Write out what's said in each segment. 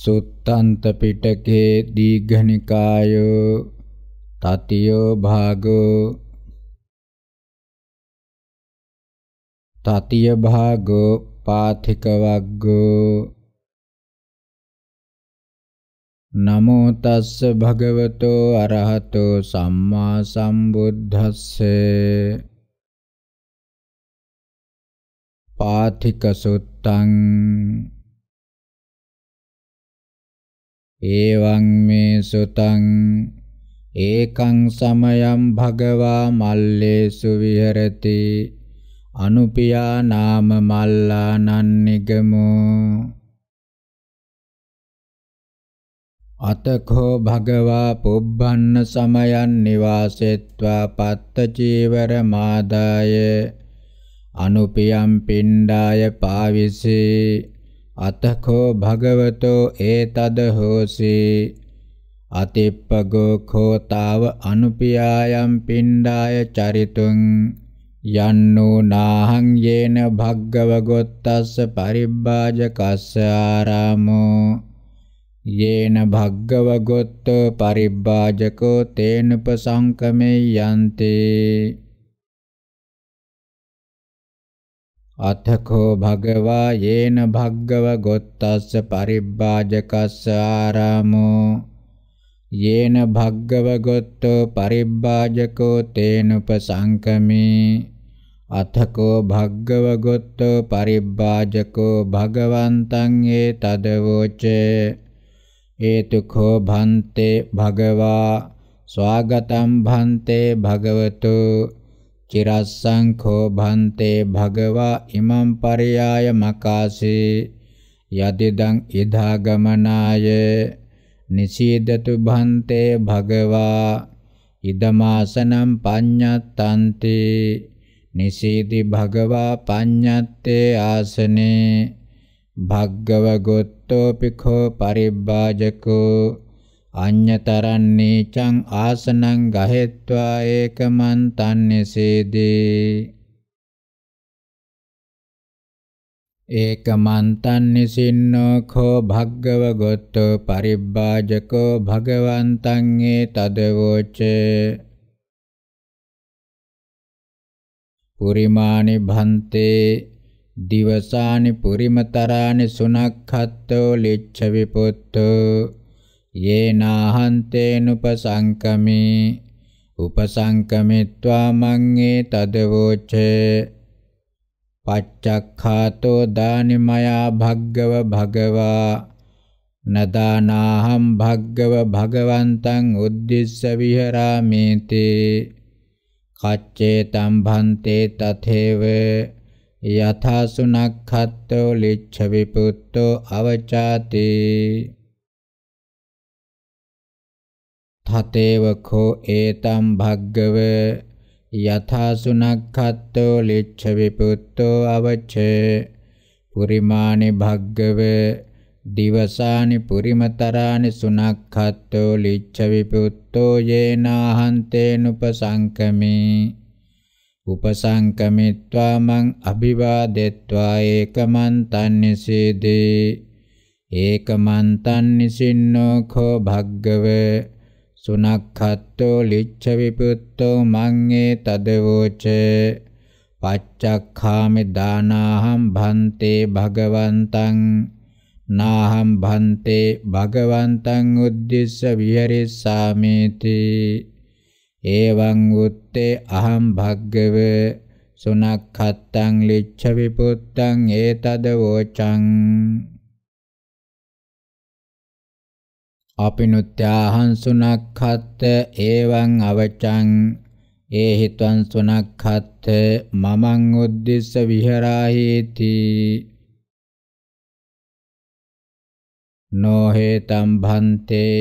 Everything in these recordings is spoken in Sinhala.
සුත්තන්ත පිටකේ දීඝනිකායෝ තතියෝ භාගෝ තතිය භාගෝ පාථික වග්ගෝ නමෝ තස්ස භගවතෝ අරහතෝ සම්මා සම්බුද්දස්සේ පාථික සුත්තං එවං මේ සුතං ඒකං සමයං භගවා මල්ලේසු විහෙරති අනුපියා නාම මල්ලා නන්නිගමෝ අතකෝ භගවා පුබ්බන්න සමයන් නිවාසෙත්වා පත්ත චීවර මාදාය අනුපියම් පිණ්ඩාය පාවිසී අතකෝ භගවතෝ ඒතද හෝසි අතිප්පගෝ කෝතාව අනුපියායම් පිණ්ඩාය චරිතුං යන්නෝ නාහං යේන භග්ගවගොත්තස්ස පරිබ්බාජකස්ස ආරාමෝ යේන භග්ගවගොත්තෝ පරිබ්බාජකෝ තේනුපසංකමේ යන්තේ අතකෝ භගවා යේන භග්ගව ගොත්තස්ස පරිබ්බාජකස්ස ආරාමෝ යේන භග්ගව ගොත්තෝ පරිබ්බාජකෝ තේනුපසංකමේ අතකෝ භග්ගව ගොත්තෝ පරිබ්බාජකෝ භගවන්තං ඒ තදවෝචේ ඒතුකෝ භන්තේ භගවා ස්වාගතම් භන්තේ භගවතෝ චිරස්සංඛෝ භන්තේ භගවා ඉමං පරයාය මකාසේ යදිදං ඉදාගමනාය නිසීදතු භන්තේ භගවා ඉදමාසනම් පඤ්ඤත්තන්ති නිසීති භගවා පඤ්ඤත්තේ ආසනේ භග්ගව ගොත්තෝපිඛෝ පරිබ්බාජකෝ අඤ්‍යතරන්නේ චං ආසනං ගහෙත්වා ඒකමන් තන්නේසේදී ඒකමන් තන්නේසින්නෝ කෝ භග්ගව ගොත්තෝ පරිබ්බාජකෝ භගවන්තං ඒ තදවෝචේ පුරිමානි භන්තේ දිවසානි පුරිමතරානි සුනක්ඛත්තෝ ලිච්ඡ විපොත්තෝ යේනාහන්තේනුපසංකමේ උපසංකමිත්වා මංගේ තදවෝචේ පච්චක්ඛාතෝ දානිමයා භග්ගව භගවා නදානාහම් භග්ගව භගවන්තං උද්දිස්ස විහරාමේති කච්චේතම් භන්තේ තතේව යථා සුනක්ඛත්තෝ ලිච්ඡ විපුත්තෝ අවචාතේ තතේවඛෝ ඒතම් භග්ගව යථා සුනක්ඛත්තෝ ලිච්ඡ විපුත්තෝ අවච්ච පුරිමානි භග්ගව දිවසානි පුරිමතරානි සුනක්ඛත්තෝ ලිච්ඡ විපුත්තෝ යේනාහන්තේනුපසංකමේ උපසංකමිත්වා මං අභිවාදෙත්වා ඒකමන්තං නිසීදී ඒකමන්තං නිසින්නෝ කෝ භග්ගවේ සුනක්ඛත්තෝ ලිච්ඡ විපුත්තෝ මංගේ තදවෝච පච්චක්ඛාමි දානාහම් භන්තේ භගවන්තං නාහම් භන්තේ භගවන්තං උද්දිස්ස විහෙරිස්සාමේති එවං උත්තේ අහම් භග්ගව සුනක්ඛත්තං ලිච්ඡ විපුත්තං ඒතද වෝචං අපිනුත්‍යාහං සුනක්ඛත් එවං අවචං ඒ හිතං සුනක්ඛත් මමං උද්දිස්ස විහරාහේති නොහෙතම් භන්තේ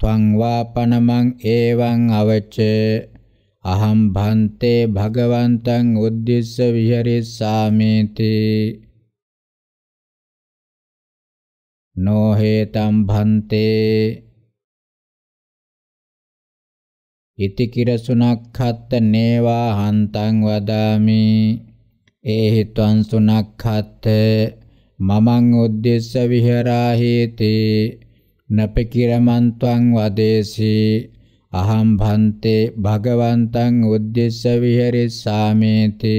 ත්වං වාපනමං එවං අවච අහම් භන්තේ භගවන්තං උද්දිස්ස විහරිස්සාමේති නොහෙතම් භන්තේ ඉති කිරසුනක්ඛත්ත නේවා හන්තං වදාමි ඒහි ත්වං සුනක්ඛත්ත මමං උද්දේශ විහෙරාහිති නපකිරමන් ත්වං වදේසී අහම් භන්තේ භගවන්තං උද්දේශ විහෙරිස්සාමේති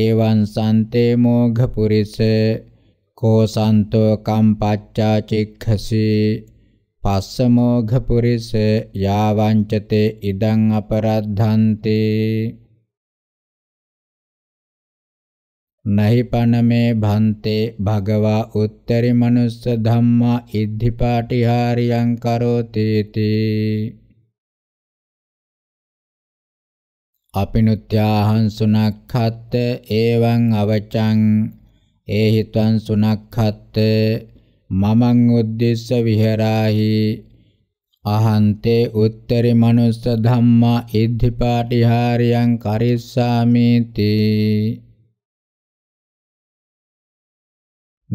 ඒවං සන්තේ මෝඝ පුරිස කෝසන්තෝ කම්පච්චා චික්ඛසි පස්සමෝඝ පුරිස යාවංචතේ ඉදං අපරද්ධන්ති නහි පනමේ භන්තේ භගවා උත්තරි මනුස්ස ධම්මා ඉද්ධිපාටිහාරියං කරෝති තී අපිනුත්‍යාහං සුනක්ඛත් එවං අවචං ඒහිත්වං සුනක්ඛත් මමං උද්දේශ විහෙරාහි අහන්තේ උත්තරි මනුස්ස ධම්මා ඉද්ධිපාටිහාරියං කරිස්සාමිති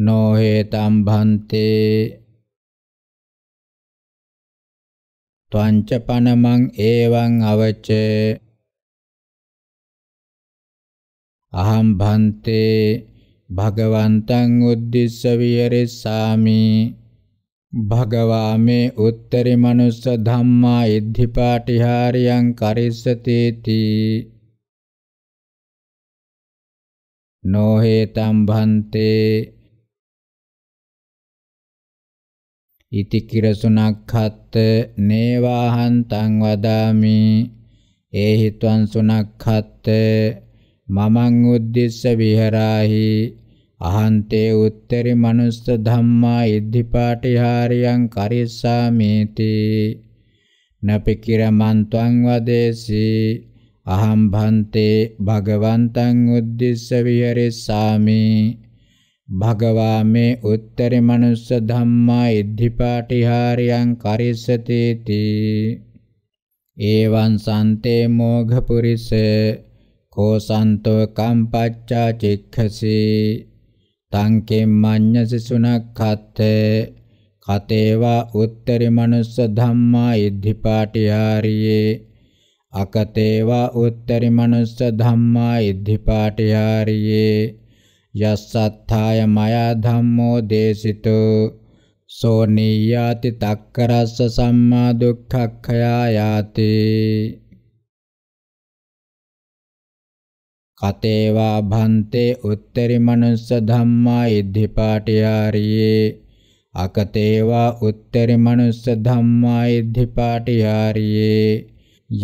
නොහෙතම් භන්තේ ත්වංච පනමං ඒවං අවච අහම් භන්තේ භගවන්තං උද්දිස්ස විහෙරෙස්සාමි භගවා මේ උත්තරි මනුස්ස ධම්මා ඉද්ධිපාටිහාරියං කරිස්සතේති නොහේතම් භන්තේ ඉති කිරසුනක්ඛත් නේවාහං තං වදාමි ඒහි ත්වං සුනක්ඛත් මමං උද්දිස්ස විහෙරාහි අහන්තේ උත්තරි මනුස්ස ධම්මා ඉද්ධිපාටිහාරියං කරිස්සාමේති නපිකිරමන්ත්වං වදේසී අහම් භන්තේ භගවන්තං උද්දිස්ස විහෙරිස්සාමි භගවා මේ උත්තරි මනුස්ස ධම්මා ඉද්ධිපාටිහාරියං කරිස්සතේති ඒවං සන්තේ මෝඝ පුරිසේ කෝ සන්තෝ කම්පච්චා චික්ඛසි තං කෙම්මඤ්ඤස සුනක්ඛත්තේ කතේවා උත්තරි මනුස්ස ධම්මා ඉද්ධි පාටිහාරියේ අකතේවා උත්තරි මනුස්ස ධම්මා ඉද්ධි පාටිහාරියේ යස්සත්ථාය මයා ධම්මෝ දේසිතෝ සෝනීයාති තක්කරස්ස සම්මා දුක්ඛක්ඛයා යාති කතේවා භන්තේ උත්තරි මනුස්ස ධම්මා ඉද්ධිපාටියාරියේ අකතේවා උත්තරි මනුස්ස ධම්මා ඉද්ධිපාටියාරියේ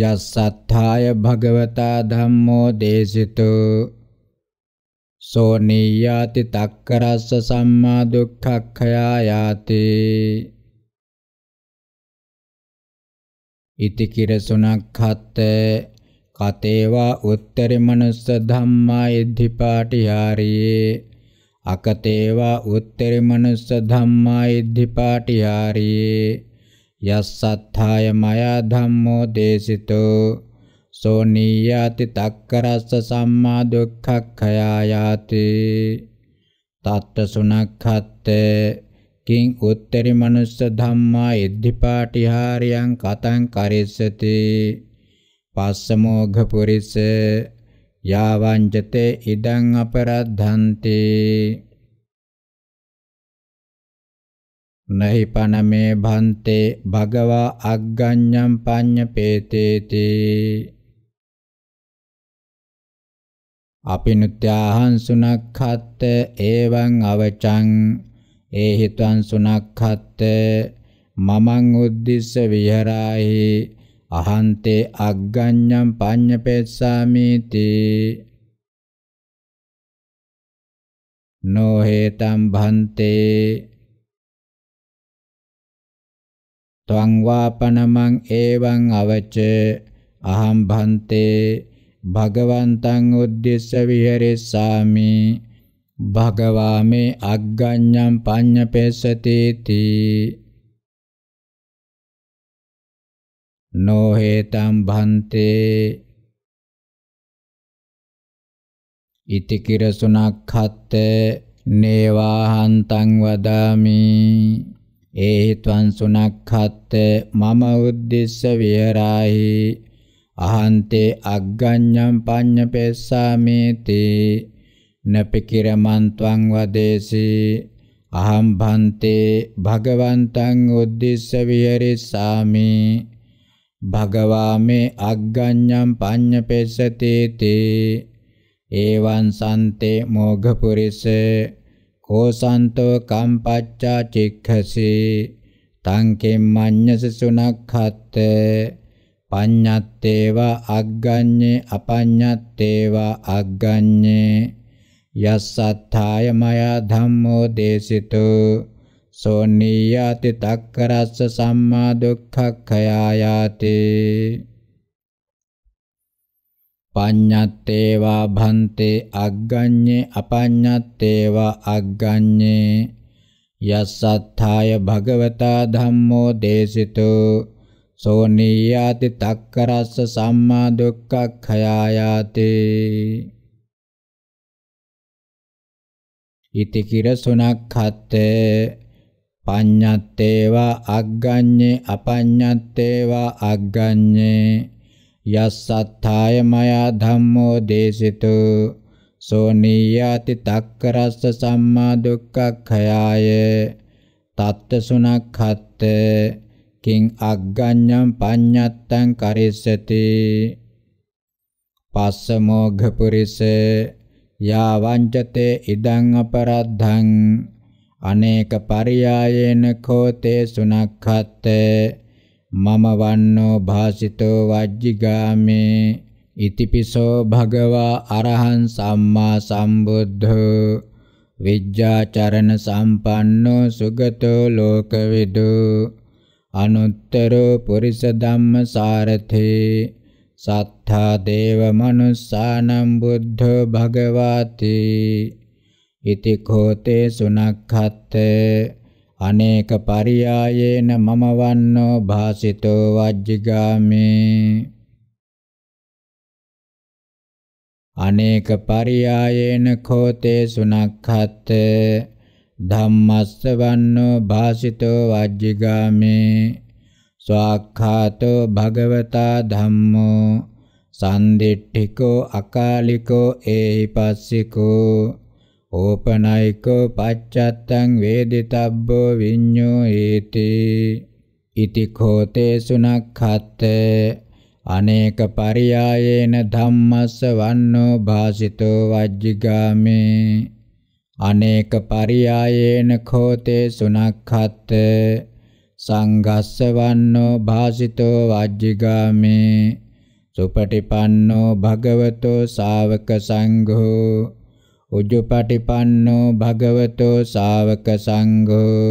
යස්සත්ථාය භගවතා ධම්මෝ දේසිතෝ සෝ නියාති තක්කරස්ස සම්මා දුක්ඛක්ඛයා යාති ඉති කිරසුණක් හත්තේ කතේවා උත්තරි මනුස්ස ධම්මා යද්ධි පාටිහාරියේ අකතේවා උත්තරි මනුස්ස ධම්මා යද්ධි පාටිහාරියේ යස්සත්ථාය මයා ධම්මෝ දේසිතෝ සෝනීයාති තක්කරස්ස සම්මා දුක්ඛක්ඛයා යාති තත්ත සුනක්ඛත්තේ කිං උත්තරි මනුස්ස ධම්මා ඉද්ධිපාටිහාරියං කතං කරිස්සති පස්සමෝඝ පුරිස යාවංජතේ ඉදං අපරද්ධන්ති නහි පනමේ භන්තේ භගවා අග්ගඤ්ඤම් පඤ්ඤපේතේති අපිනුත්‍යාහං සුනක්ඛත්ත එවං අවචං ඒහිතං සුනක්ඛත්ත මමං උද්දිස්ස විහරාහි අහන්තේ අග්ගඤ්ඤම් පඤ්ඤපෙස්සාමීති නොහෙතම් භන්තේ ත්වං වාපනමං එවං අවච අහම් භන්තේ භගවන්තං උද්දේශ විහෙරෙස්සාමි භගවාමේ අග්ගඤ්ඤම් පඤ්ඤපෙසතේති no hetam bhante ඉතිකිර සුනක්ඛත්ත නේවාහන්තං වදාමි ඒහිත්වං සුනක්ඛත්ත මම උද්දෙස්ස විහරාහි අහන්තේ අග්ගඤ්ඤම් පඤ්ඤපෙස්සාමේති නපිකිරමන්ත්වං වදේසි අහම් භන්තේ භගවන්තං උද්දෙස්ස විහෙරිස්සාමි භගවාමේ අග්ගඤ්ඤම් පඤ්ඤපෙසතේතේ ඒවං සන්තේ මෝඝපුරිස කෝසන්තෝ කම්පච්චා චික්ඛසේ තං කෙම්මඤ්ඤස සුනක්ඛත් පඤ්ඤත්තේවා අග්ගඤ්ඤේ අපඤ්ඤත්තේවා අග්ගඤ්ඤේ යස්සත්තාය මයා ධම්මෝ දේසිතෝ සෝනීයාති තක්කරස්ස සම්මා දුක්ඛක්ඛයායාති පඤ්ඤත්තේවා භන්තේ අග්ගඤ්ඤේ අපඤ්ඤත්තේවා අග්ගඤ්ඤේ යස්සත්ථාය භගවතා ධම්මෝ දේසිතෝ සෝනීයාති තක්කරස්ස සම්මා දුක්ඛක්ඛයායාති ඉති කිර සුනක්ඛත්තේ පඤ්ඤත්තේවා අග්ගඤ්ඤේ අපඤ්ඤත්තේවා අග්ගඤ්ඤේ යස්සත්ථාය මයා ධම්මෝ දේසිතෝ සෝනියාති තක්කරස්ස සම්මා දුක්ඛඛයාය තත්ත සුනක්ඛත් කිං අග්ගඤ්ඤම් පඤ්ඤත්තං කරිස්සති පස්ස මොඝ පුරිස යාවංචතේ ඉදං අපරද්ධං අනේක පරියායේන කෝතේ සුනක්ඛත්තේ මම වන්නෝ භාසිතෝ වජ්ජිගාමේ ඉතිපිසෝ භගවා අරහං සම්මා සම්බුද්ධෝ විජ්ජාචරණ සම්පන්නෝ සුගතෝ ලෝකවිදු අනුත්තරෝ පුරිස ධම්ම සාරතේ සත්තා දේව මනුස්සානම් බුද්ධෝ භගවාතේ ඉති කෝතේ සුනක්ඛත් අනේක පරියායේන මම වන්නෝ භාසිතෝ වජ්ජිගාමේ අනේක පරියායේන කෝතේ සුනක්ඛත් ධම්මස්ස වන්නෝ භාසිතෝ වජ්ජිගාමේ ස්වාක්ඛාතෝ භගවතා ධම්මෝ සන්දිට්ඨිකෝ අකාලිකෝ ඒහි පස්සිකෝ ඕපනයිකෝ පච්චත්තං වේදිතබ්බෝ විඤ්ඤෝ හේති ඉති කෝතේ සුනක්ඛත් අනේක පරියායේන ධම්මස්ස වන්නෝ භාසිතෝ වජ්ජිගාමේ අනේක පරියායේන කෝතේ සුනක්ඛත් සංගස්ස වන්නෝ භාසිතෝ වජ්ජිගාමේ සුපටිපන්නෝ භගවතෝ ශාවක සංඝෝ උජුපටිපන්නෝ භගවතෝ ශාවක සංඝෝ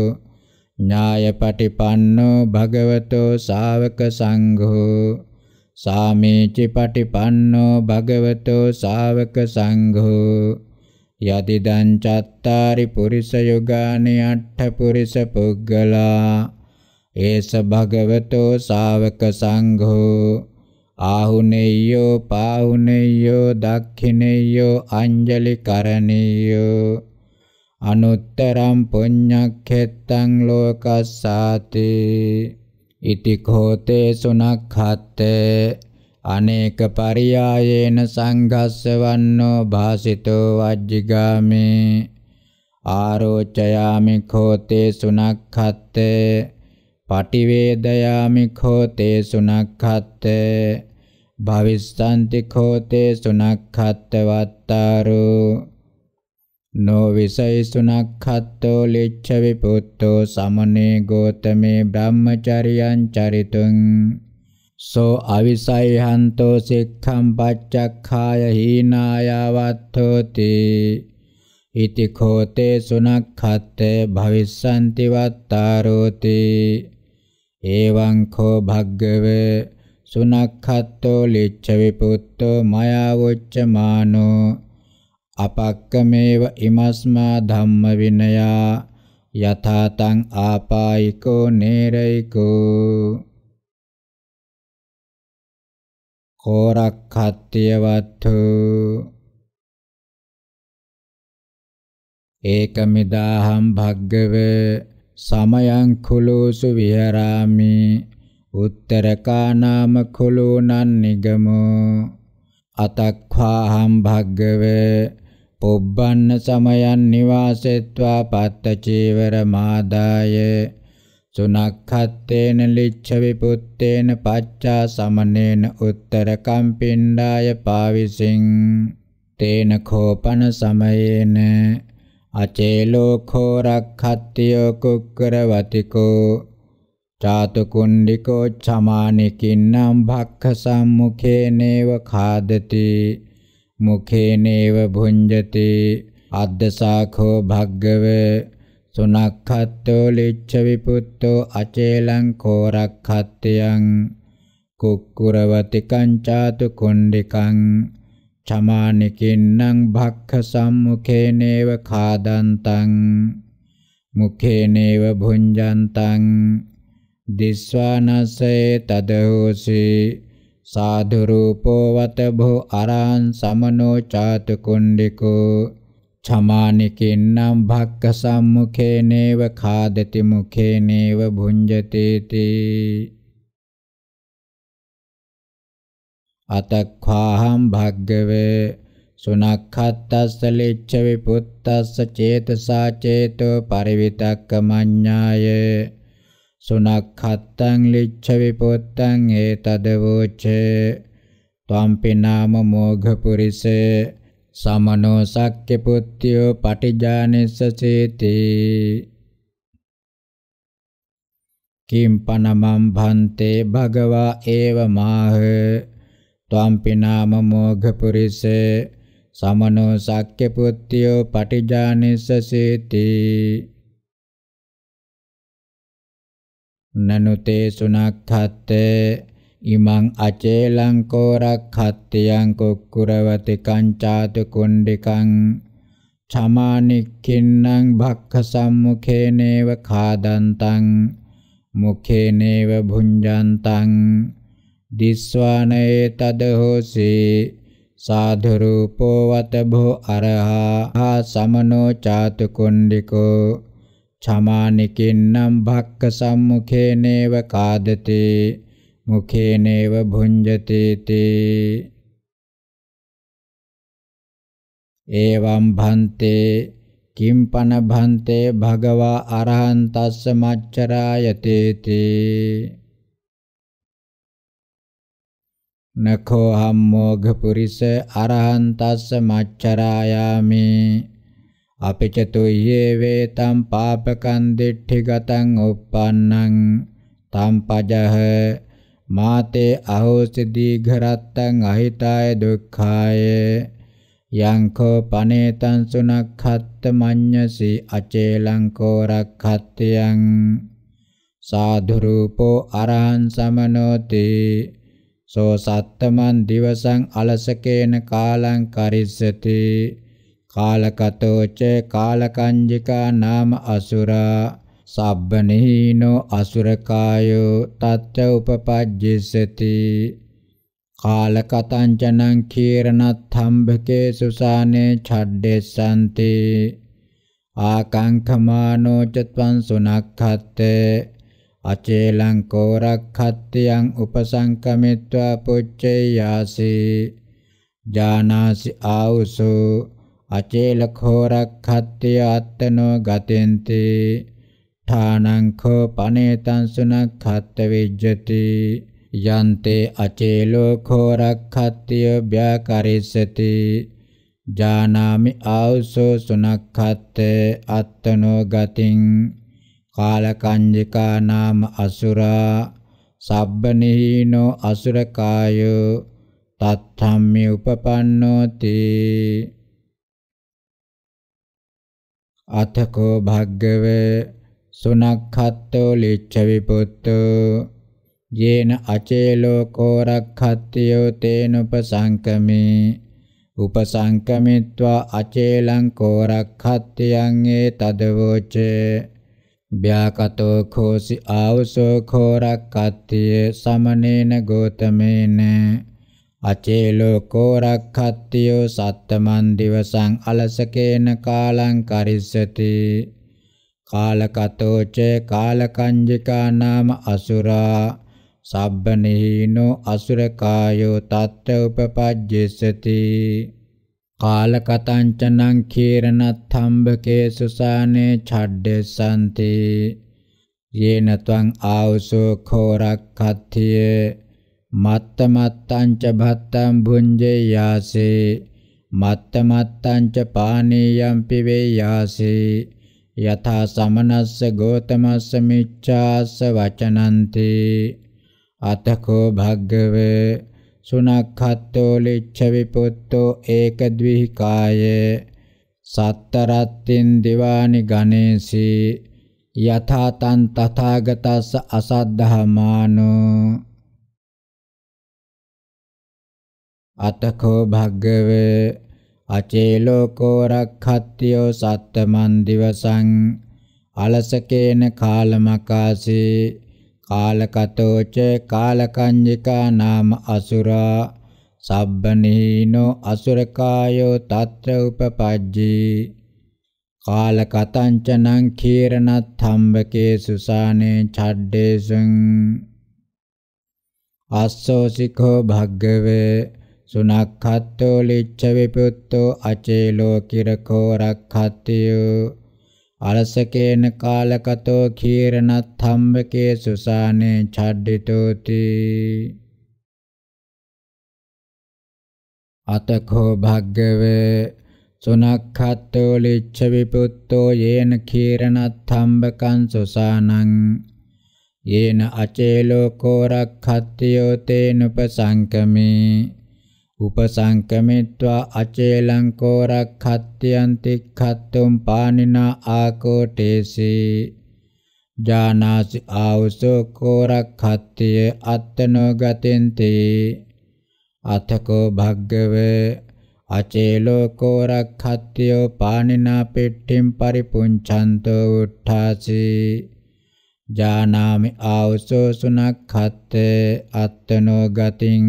ඥායපටිපන්නෝ භගවතෝ ශාවක සංඝෝ සාමීචිපටිපන්නෝ භගවතෝ ශාවක සංඝෝ යතිදං චත්තාරි පුරිස යුගානි අට්ඨ පුරිස පුග්ගලා ඒස භගවතෝ ශාවක සංඝෝ ආහුනේයෝ පාහුනේයෝ දක්ඛිනේයෝ අංජලි කරණීයෝ අනුත්තරම් පුඤ්ඤක්ඛෙත්තං ලෝකස්සාති ඉති කෝතේ සුනක්ඛත්තේ අනේක පරියායේන සංඝස්සවන්නෝ භාසිතෝ වජ්ජිගාමේ ආරෝචයාමි කෝතේ සුනක්ඛත්තේ පටිවේදයාමි කෝතේ සුනක්ඛත්තේ භවිස්සන්ති කෝතේ සුනක්ඛත්තවත්තාරෝ නෝ විසයි සුනක්ඛත්තෝ ලිච්ඡ විපුත්තෝ සමනේ ගෝතමේ බ්‍රහ්මචරියං චරිතුං සෝ අවිසයි හන්තෝ සික්ඛම් පච්චක්ඛාය හීනායවත්ථෝති ඉති කෝතේ සුනක්ඛත්තේ භවිස්සන්ති වත්තාරෝති එවං කෝ භග්ගවේ සුනක්ඛත්තෝ ලිච්ඡ විපුත්තෝ මයාවොච්චමානෝ අපක්කමේව ඉමස්මා ධම්ම විනයා යථාතං ආපායිකෝ නේරයිකෝ කෝරක්ඛත්තියවත්තු ඒකමිදාහම් භග්ගව සමයං කුලෝසු විහරාමි උත්තරකා නාම කුලෝනන් නිගමෝ අතක්ඛාහම් භග්ගවේ පොබ්බන්න සමයන් නිවාසෙත්වා පත්ත චීවර මාදාය සුනක්ඛත්තේන ලිච්ඡ විපුත්තේන පච්චා සමනේන උත්තරකම් පිණ්ඩාය පාවිසින් තේන කෝපන සමයේන අචේලෝ khô රක්ඛත්තියෝ කුක්කරවතිකෝ චාතුකුණ්ඩිකෝ චමානිකින්නම් භක්ඛ සම්මුඛේනේව khādati මුඛේනේව භුඤ්ජති අද්දසාඛෝ භග්ගව සුනක්ඛත්තෝ ලිච්ඡ විපුත්තෝ අචේලං කෝරක්ඛත්තියං කුක්කුරවති කංචාතු කුණ්ඩිකං චමානිකින්නම් භක්ඛ සම්මුඛේනේව khādantaං මුඛේනේව භුඤ්ජන්තං දිස්වානසේ තදෝසි සාධු රූපෝ වතබෝ අරහං සමනෝ චාතු කුණ්ඩිකෝ චමානිකින්නම් භක්ක සම්මුඛේ නේව ખાදති මුඛේ නේව භුඤ්ජතේති අතක්ඛාහම් භග්ගවේ සුනක්ඛත්තස්ස ලිච්ඡ විපුත්තස්ස චේතසා චේතෝ පරිවිතක්කමඤ්ඤායේ සුනක්ඛත්තං ලිච්ඡ විපොත්තං හේතදවෝච ත්වම්පි නාම මෝඝ පුරිසේ සමනෝ සක්්‍ය පුත්‍යෝ පටිජානිස්ස චේති කිම් පනමම් භන්තේ භගවා ඒව මාහ ත්වම්පි නාම මෝඝ පුරිසේ සමනෝ සක්්‍ය පුත්‍යෝ පටිජානිස්ස චේති නනුතේ සුනක්ඛත්තේ ඉමං අචේලං කෝරක්ඛත්තියං කුක්කුරවති කංචාතු කුණ්ඩිකං චමානික්ඛින්නම් භක්ඛ සම්මුඛේනේව ખાදන්තං මුඛේනේව භුඤ්ජන්තං දිස්වානේ තදහෝසි සාධු රූපෝ වතභෝ අරහා සමනෝ චාතු කුණ්ඩිකෝ චමානිකින්නම් භක්ක සම්මුඛේනේව කාදති මුඛේනේව භුඤ්ජති තේ එවම් භන්තේ කිම්පන භන්තේ භගවා අරහන්තස්ස මච්චරායතේති නඛෝ හම්මෝඝ පුරිස අරහන්තස්ස මච්චරායාමේ අපිචතුය්‍යේ වේතම් පාපකං දිට්ඨිගතං uppannං තම් පජහ මාතේ අහෝසි දීඝරත්තං අහිතාය දුක්ඛාය යංකෝ පනේතං සුනක්ඛත්ත මඤ්ඤසි අචේලංකෝ රක්ඛත්තියං සාධු රූපෝ අරහං සමනෝති සෝ සත්තමන් දිවසං අලසකේන කාලං කරිස්සති කාලකතෝච කාලකංජිකා නාම අසුරා සබ්බනීනෝ අසුරකායෝ තත්ත උපපජ්ජිසති කාලකතංචනං කීරණත්ථම්භකේ සුසානේ ඡඩ්ඩෙසන්ති ආකාංඛමානෝ චත්වං සුනක්ඛත්තේ අචේලං කෝරක්ඛත්තියං උපසංකමිත්වා පුච්චේ යාසී ජානාසි ආවුසෝ අචේලඛෝ රක්ඛත්ත්‍ය අත්තනෝ ගතෙන්ති ඨානංඛෝ පනේතං සුනක්ඛත්ත විජ්ජති යන්තේ අචේලෝ khෝ රක්ඛත්ත්‍ය ව්‍යාකරිස්සති ජානාමි ආවසෝ සුනක්ඛත්ත අත්තනෝ ගතින් කාලකංජිකා නාම අසුරා සබ්බනිහිනෝ අසුරකායෝ තත්ථම්මි උපපන්නෝති අතකෝ භග්ගව සුනක්ඛත්තෝ ලිච්ඡ විපුත්තෝ යේන අචේලෝ කෝ රක්ඛත්තියෝ තේන උපසංකමේ උපසංකමිත්වා අචේලං කෝ රක්ඛත්තියං ඒ තදවෝච ව්‍යාකතෝ khෝසි ආවසෝ කෝ රක්ඛත්තිය සමනේන ගෝතමේන අචේ ලෝකෝ රක්ඛත්තියෝ සත්තමන් දිවසං අලසකේන කාලං කරිස්සති කාලකතෝ ච කාලකංජිකා නාම අසුරා සබ්බනීනෝ අසුරකායෝ තත්ත උපපජ්ජෙසති කාලකතංචනං කීරණත්ථම්බකේ සුසානේ ඡඩ්ඩෙසන්ති යේන ත්වං ආවසෝ khō රක්ඛත්තියේ මත්තමත්තංච භත්තං භුඤ්ජේ යාසේ මත්තමත්තංච පානීයම් පිවේ යාසේ යථා සමනස්ස ගෝතමස්ස මිච්ඡාස්ස වචනන්ති අතකෝ භග්ගවේ සුනක්ඛත්තෝ ලිච්ඡ විපුත්තෝ ඒක ද්විහිකාය සත්තරත්තින් දිවානි ගණේසී යථා තං තථාගතස්ස අසද්ධාමානෝ අතකෝ භග්ගවේ අචේලෝකෝ රක්ඛත්තියෝ සත්තමන් දිවසං අලසකේන කාලමකාසේ කාලකතෝච කාලකඤ්ඤිකා නාම අසුරා සබ්බනීනෝ අසුරකායෝ తත්‍ර උපපජ්ජී කාලකතංචනං කීරණත්ථම්බකේ සුසානේ ඡඩ්ඩේසං අස්සෝසිකෝ භග්ගවේ සුනක්ඛත්තෝ ලිච්ඡ විපුත්තෝ අචේලෝ කිරකෝ රක්ඛත්තියෝ අලසකේන කාලකතෝ කීරණත්ථම්බකේ සුසානේ ඡඩ්ඩිතෝති අතකෝ භග්ගවේ සුනක්ඛත්තෝ ලිච්ඡ විපුත්තෝ යේන කීරණත්ථම්බකං සුසානං යේන අචේලෝ කෝ රක්ඛත්තියෝ තේනුපසංකමේ උපසංකමිත්වා අචේලංකෝ රක්ඛත්‍යං තික්ඛත්තුම් පානිනා ආකෝටේසී ජානාසි ආවසෝ කෝ රක්ඛත්‍ය අත්තනෝ ගතෙන්ති අතකෝ භග්ගවේ අචේලෝ කෝ රක්ඛත්‍යෝ පානිනා පෙට්ටිම් පරිපුංචන්තෝ උට්ඨාසී ජානාමි ආවසෝ සුනක්ඛත්තේ අත්තනෝ ගතින්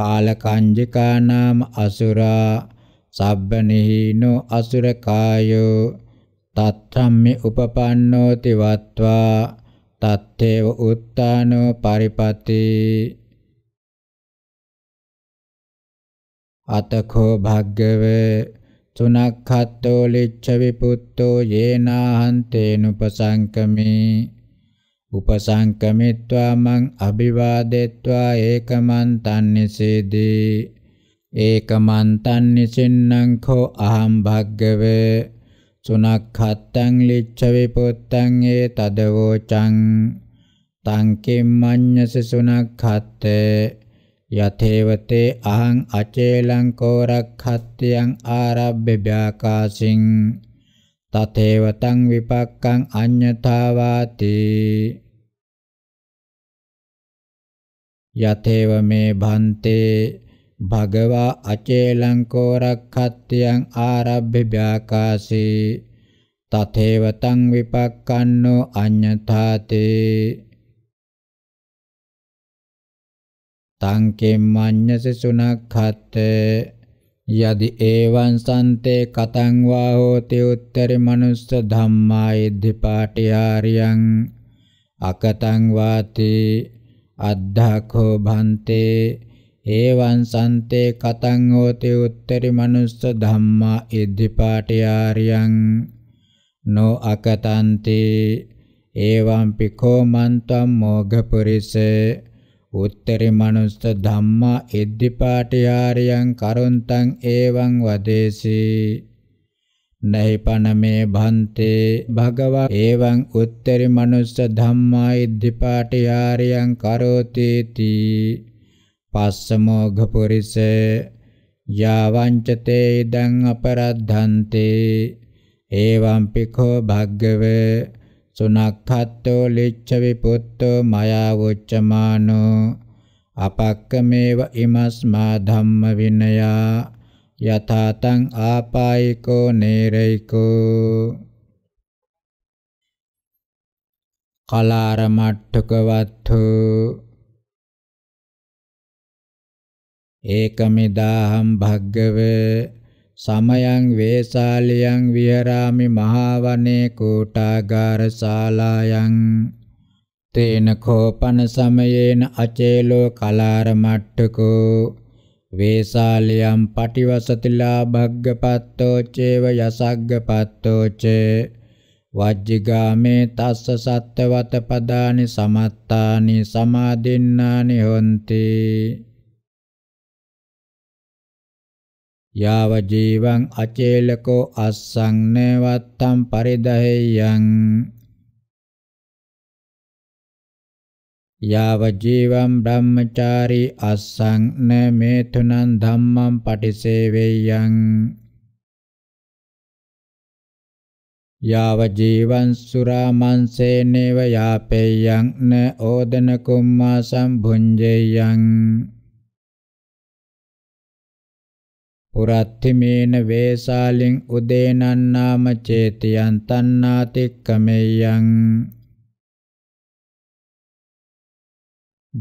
කාලකංජිකා නාම අසුරා සබ්බනිහිනෝ අසුරකායෝ තත්තම්මි උපපන්නෝති වත්වා තත්තේව උත්තානෝ පරිපති අතකෝ භග්ගවේ සුනක්ඛත්තෝ ලිච්ඡ විපුත්තෝ යේනාහං තේනුපසංකමේ උපසංකමිත්වා මං අභිවාදෙත්වා ඒකමන්තං නිසේදී ඒකමන්තං නිසින්නං කෝ අහං භග්ගවේ සුනක්ඛත්තං ලිච්ඡවේ පුත්තං ඒ තදවෝචං තං කිම්මඤ්ඤස සුනක්ඛත්තේ යතේවතේ අහං අචේලං කෝ රක්ඛත්තියං ආරබ්බ ව්‍යාකාසින් තතේව තං විපක්ඛං අඤ්ඤතා වාති යතේව මේ භන්තේ භගවා අචේලංකෝ රක්ඛත්‍යං ආරබ්බේ ව්‍යාකාශේ තතේව තං විපක්ඛන්නෝ අඤ්ඤතාතේ තං කෙම්මඤ්ඤස සුනක්ඛත්තේ යදි ඒවං සන්තේ කතං වා හෝති උත්තරි මනුස්ස ධම්මා ඉද්ධිපාටි ආරියං අකතං වාති අද්ධාඛෝ භන්තේ ඒවං සන්තේ කතං හෝති උත්තරි මනුස්ස ධම්මා ඉද්ධිපාටි ආරියං නෝ අකතන්ති ඒවං පිඛෝ මන්තම් මෝඝ පුරිසේ උත්තරි මනුස්ස ධම්මා ඉද්ධිපාටියාරියං කරුන්තං ඒවං වදේසී නහි පනමේ භන්තේ භගවා ඒවං උත්තරි මනුස්ස ධම්මා ඉද්ධිපාටියාරියං කරෝති තී පස්සමෝඝ පුරිස යාවංච තේ ඉදං අපරද්ධන්තේ ඒවං පිඛෝ භග්ගවේ සුනක්ඛත්තෝ ලිච්ඡ විපුත්තෝ මයා වොච්චමානෝ අපක්කමේව ඉමස්මා ධම්ම විනයා යථාතං ආපායිකෝ නේරයිකෝ කලාර මට්ඨක වත්තු ඒකමිදාහම් භග්ගවේ සමයං වේසාලියං විහරාමි මහවනේ කෝටාගාර ශාලායන් තේන කෝපන සමයේන අචේලෝ කලාර මට්ටකෝ වේසාලියම් පටිවසතිලා භග්ගපත්තෝ චේව යසග්ගපත්තෝ චේ වජ්ජිගාමේ තස්ස සත්ත්වත පදානි සමත්තානි සමාදින්නානි හොಂತಿ යාව ජීවං අචේලකෝ අස්සං නවත්තම් පරිදහෙයං යාව ජීවම් බ්‍රහ්මචාරී අස්සං න මේතුනං ධම්මං පටිසේවෙයං යාව ජීවං සුරාමන්සේ නේව යාපේයං න ඕදන කුම්මා සම්භුඤ්ජේයං උරත්තිමේන වේසාලින් උදේනන්නාම චේතියන් තන්නාතික්කමෙයං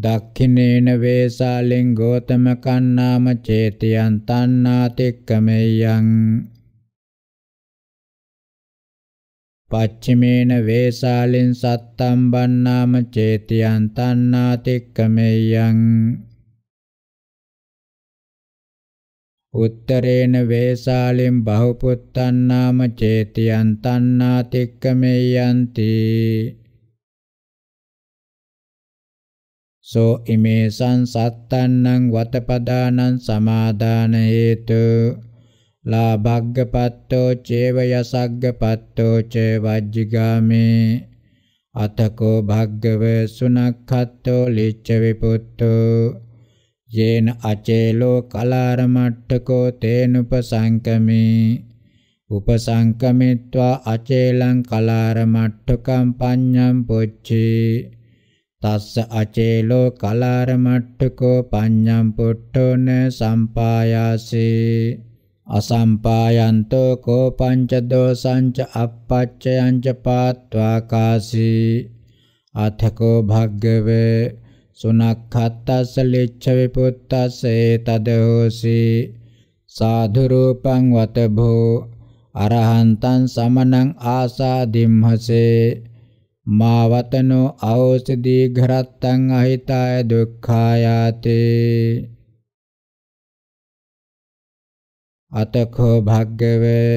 දක්ඛිනේන වේසාලින් ගෝතම කන්නාම චේතියන් තන්නාතික්කමෙයං පච්චිමේන වේසාලින් සත්තම්බන්නාම චේතියන් තන්නාතික්කමෙයං උත්තරේන වේසාලින් බහුපුත්තන්නාම චේතියන් තන්නාතික්කමෙයන්ති සෝ ඉමේසං සත්තන්නං වතපදානං සමාදාන හේතු ලාභග්ගපත්තෝ චේව යසග්ගපත්තෝ ච වජ්ජිගාමේ අතකෝ භග්ගව සුනක්ඛත්තෝ ලිච්ඡ විපුත්තෝ යේන අචේලෝ කලාරමට්ඨකෝ තේනුපසංකමේ උපසංකමිත්වා අචේලං කලාරමට්ඨකම් පඤ්ඤම් පොච්චේ තස්ස අචේලෝ කලාරමට්ඨකෝ පඤ්ඤම් පොට්ටෝන සම්පායාසේ අසම්පායන්තෝ කෝ පංච දෝසංච අපච්චයංච පාත්වා කාසී අතකෝ භග්ගවේ සුනක්ඛත්තස්ස ලිච්ඡ විපුත්තස්ස තදෝසි සාධු රූපං වත භෝ අරහන්තං සමනං ආසාදිම්හසේ මාවතනෝ ඖෂධි ඝරත්තං අහිතාය දුක්ඛායාතේ අතකෝ භග්ගවේ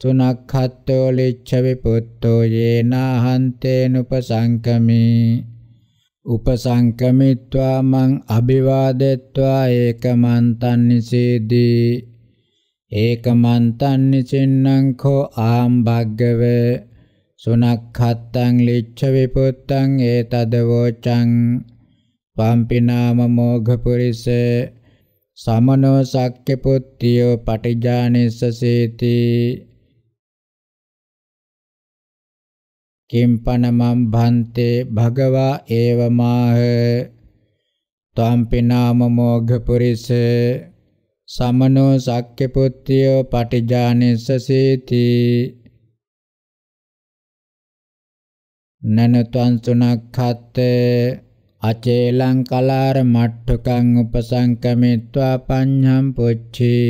තුනක්ඛත්තෝ ලිච්ඡ විපුත්තෝ යේනාහන්තේනුපසංකමී උපසංකමිත්වා මං අභිවාදෙත්වා ඒකමන්තං නිසීදී ඒකමන්තං නිසින්නං කෝ ආම් භග්ගවේ සුනක්ඛත්තං ලිච්ඡ විපුත්තං ඒතදවෝචං පම්පිනාම මෝඝ පුරිසේ සමනෝ සක්්‍ය පුත්තියෝ පටිජානිස්සසීති කිම්පනමම් භන්තේ භගවා ඒවමාහ ත්වම්පි නාම මොඝ පුරිස සමනෝ සක්්‍ය පුත්තියෝ පටිජානිස්සසීති නනත්වං සුනක්ඛත්තේ අචේලං කලාර මට්ඨකං උපසංකමිත්වා පඤ්ඤම් පුච්චී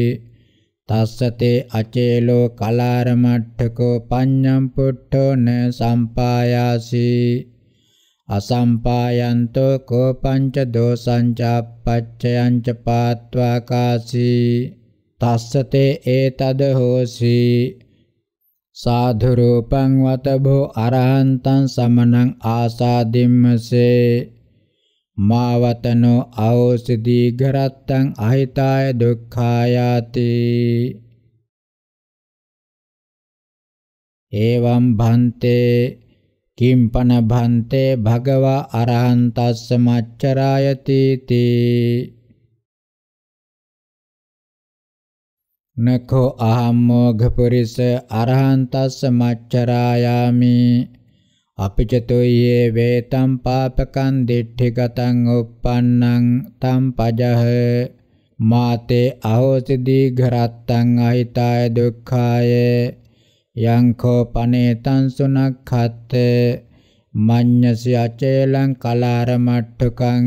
තස්සතේ අචේලෝ කලාරමට්ඨකෝ පඤ්ඤම් පුට්ඨෝ න සම්පායාසි අසම්පායන්තෝ කෝ පංච දෝසංචාපච්චයං ච පාත්වා කාසී තස්සතේ ඒතද හෝසි සාධු රූපං වතබෝ අරහන්තං සමනං ආසාදිම්මසේ මාවතනෝ ඖෂධී ගරත්තං අහිතාය දුක්ඛායාති එවම් භන්තේ කිම්පන භන්තේ භගවා අරහන්තස්ස මච්චරායති තී නඛෝ අහම්මෝඝ පුරිස අරහන්තස්ස මච්චරායාමි අපිචතෝයේ වේතම් පාපකං දිට්ඨිගතං uppannං තම් පජහ මාතේ අහෝසි දීඝරත්තං අහිතාය දුක්ඛාය යංකෝ පනේතං සුනක්ඛත් මඤ්ඤසි අචේලං කලාර මට්ඨකං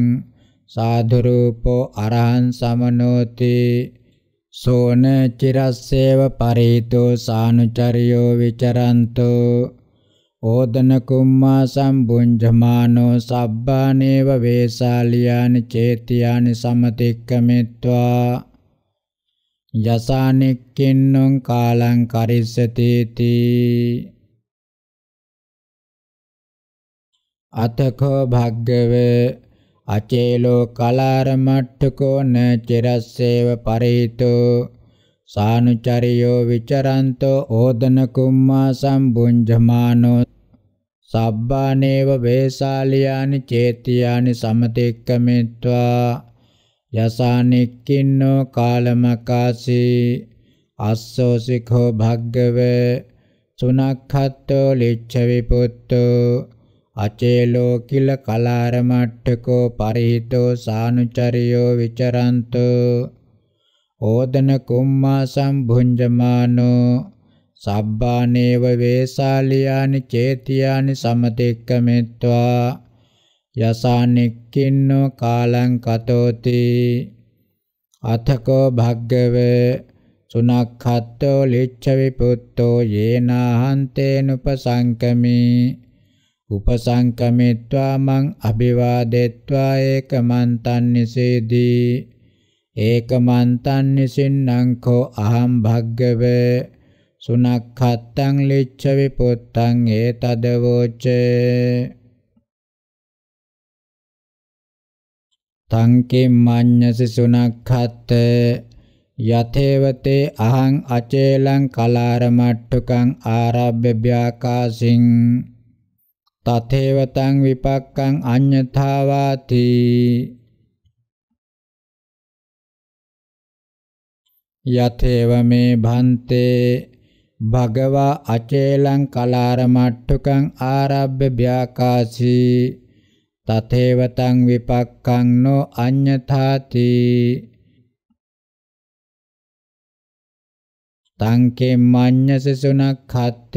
සාධු රූපෝ අරහං සමනෝති සෝන චිරස්සේව පරිතෝ සානුචරියෝ විචරන්තෝ ඕදන කුම්මා සම්බුඤ්ජමානෝ සබ්බානේව වේසාලියානි චේතියානි සමතික්කමිත්වා යසානික්කින්නං කාලං කරිස්සති තී අතකෝ භග්ගවේ අචේලෝ කලාරමට්ඨකෝ න චිරස්සේව පරිහිතෝ සානුචරියෝ විචරන්තෝ ඕදන කුම්මා සම්බුඤ්ජමානෝ සබ්බානේව වේසාලියානි චේතියානි සමතෙක්කමෙත්වා යසානික්කින්නෝ කාලමකාසී අස්සෝසිකෝ භග්ගවේ සුනක්ඛත්තෝ ලිච්ඡ විපුත්තෝ අචේලෝ කිල කලාරමට්ඨකෝ පරිහිතෝ සානුචරියෝ විචරන්තෝ ඕදන කුම්මා සම්භුඤ්ජමානෝ සබ්බානේව වේසාලියානි චේතියානි සමතික්කමෙත්වා යසානික්කින්නෝ කාලං කතෝති අතකෝ භග්ගවේ සුනක්ඛත්තෝ ලිච්ඡ විපුත්තෝ යේනාහන්තේනුපසංකමි උපසංකමිත්වා මං අභිවාදෙත්වා ඒකමන්තං නිසේදී ඒකමන්තං නිසින්නං කෝ අහං භග්ගවේ සුනක්ඛත්තං ලිච්ඡ විපුත්තං ඒතද වෝචේ තංකේ මඤ්ඤසි සුනක්ඛත් යතේවතේ අහං අචේලං කලාරමට්ඨකං ආරබ්බ ව්‍යාකාසින් තතේව තං විපක්ඛං අඤ්ඤතා වාති යතේව මේ භන්තේ භගවා අචේලං කලාරමට්ටුකං ආරබ්බ ව්‍යාකාශී තතේවතං විපක්ඛං නො අඤ්ඤථාති තංකේ මඤ්ඤස සුනක්ඛත්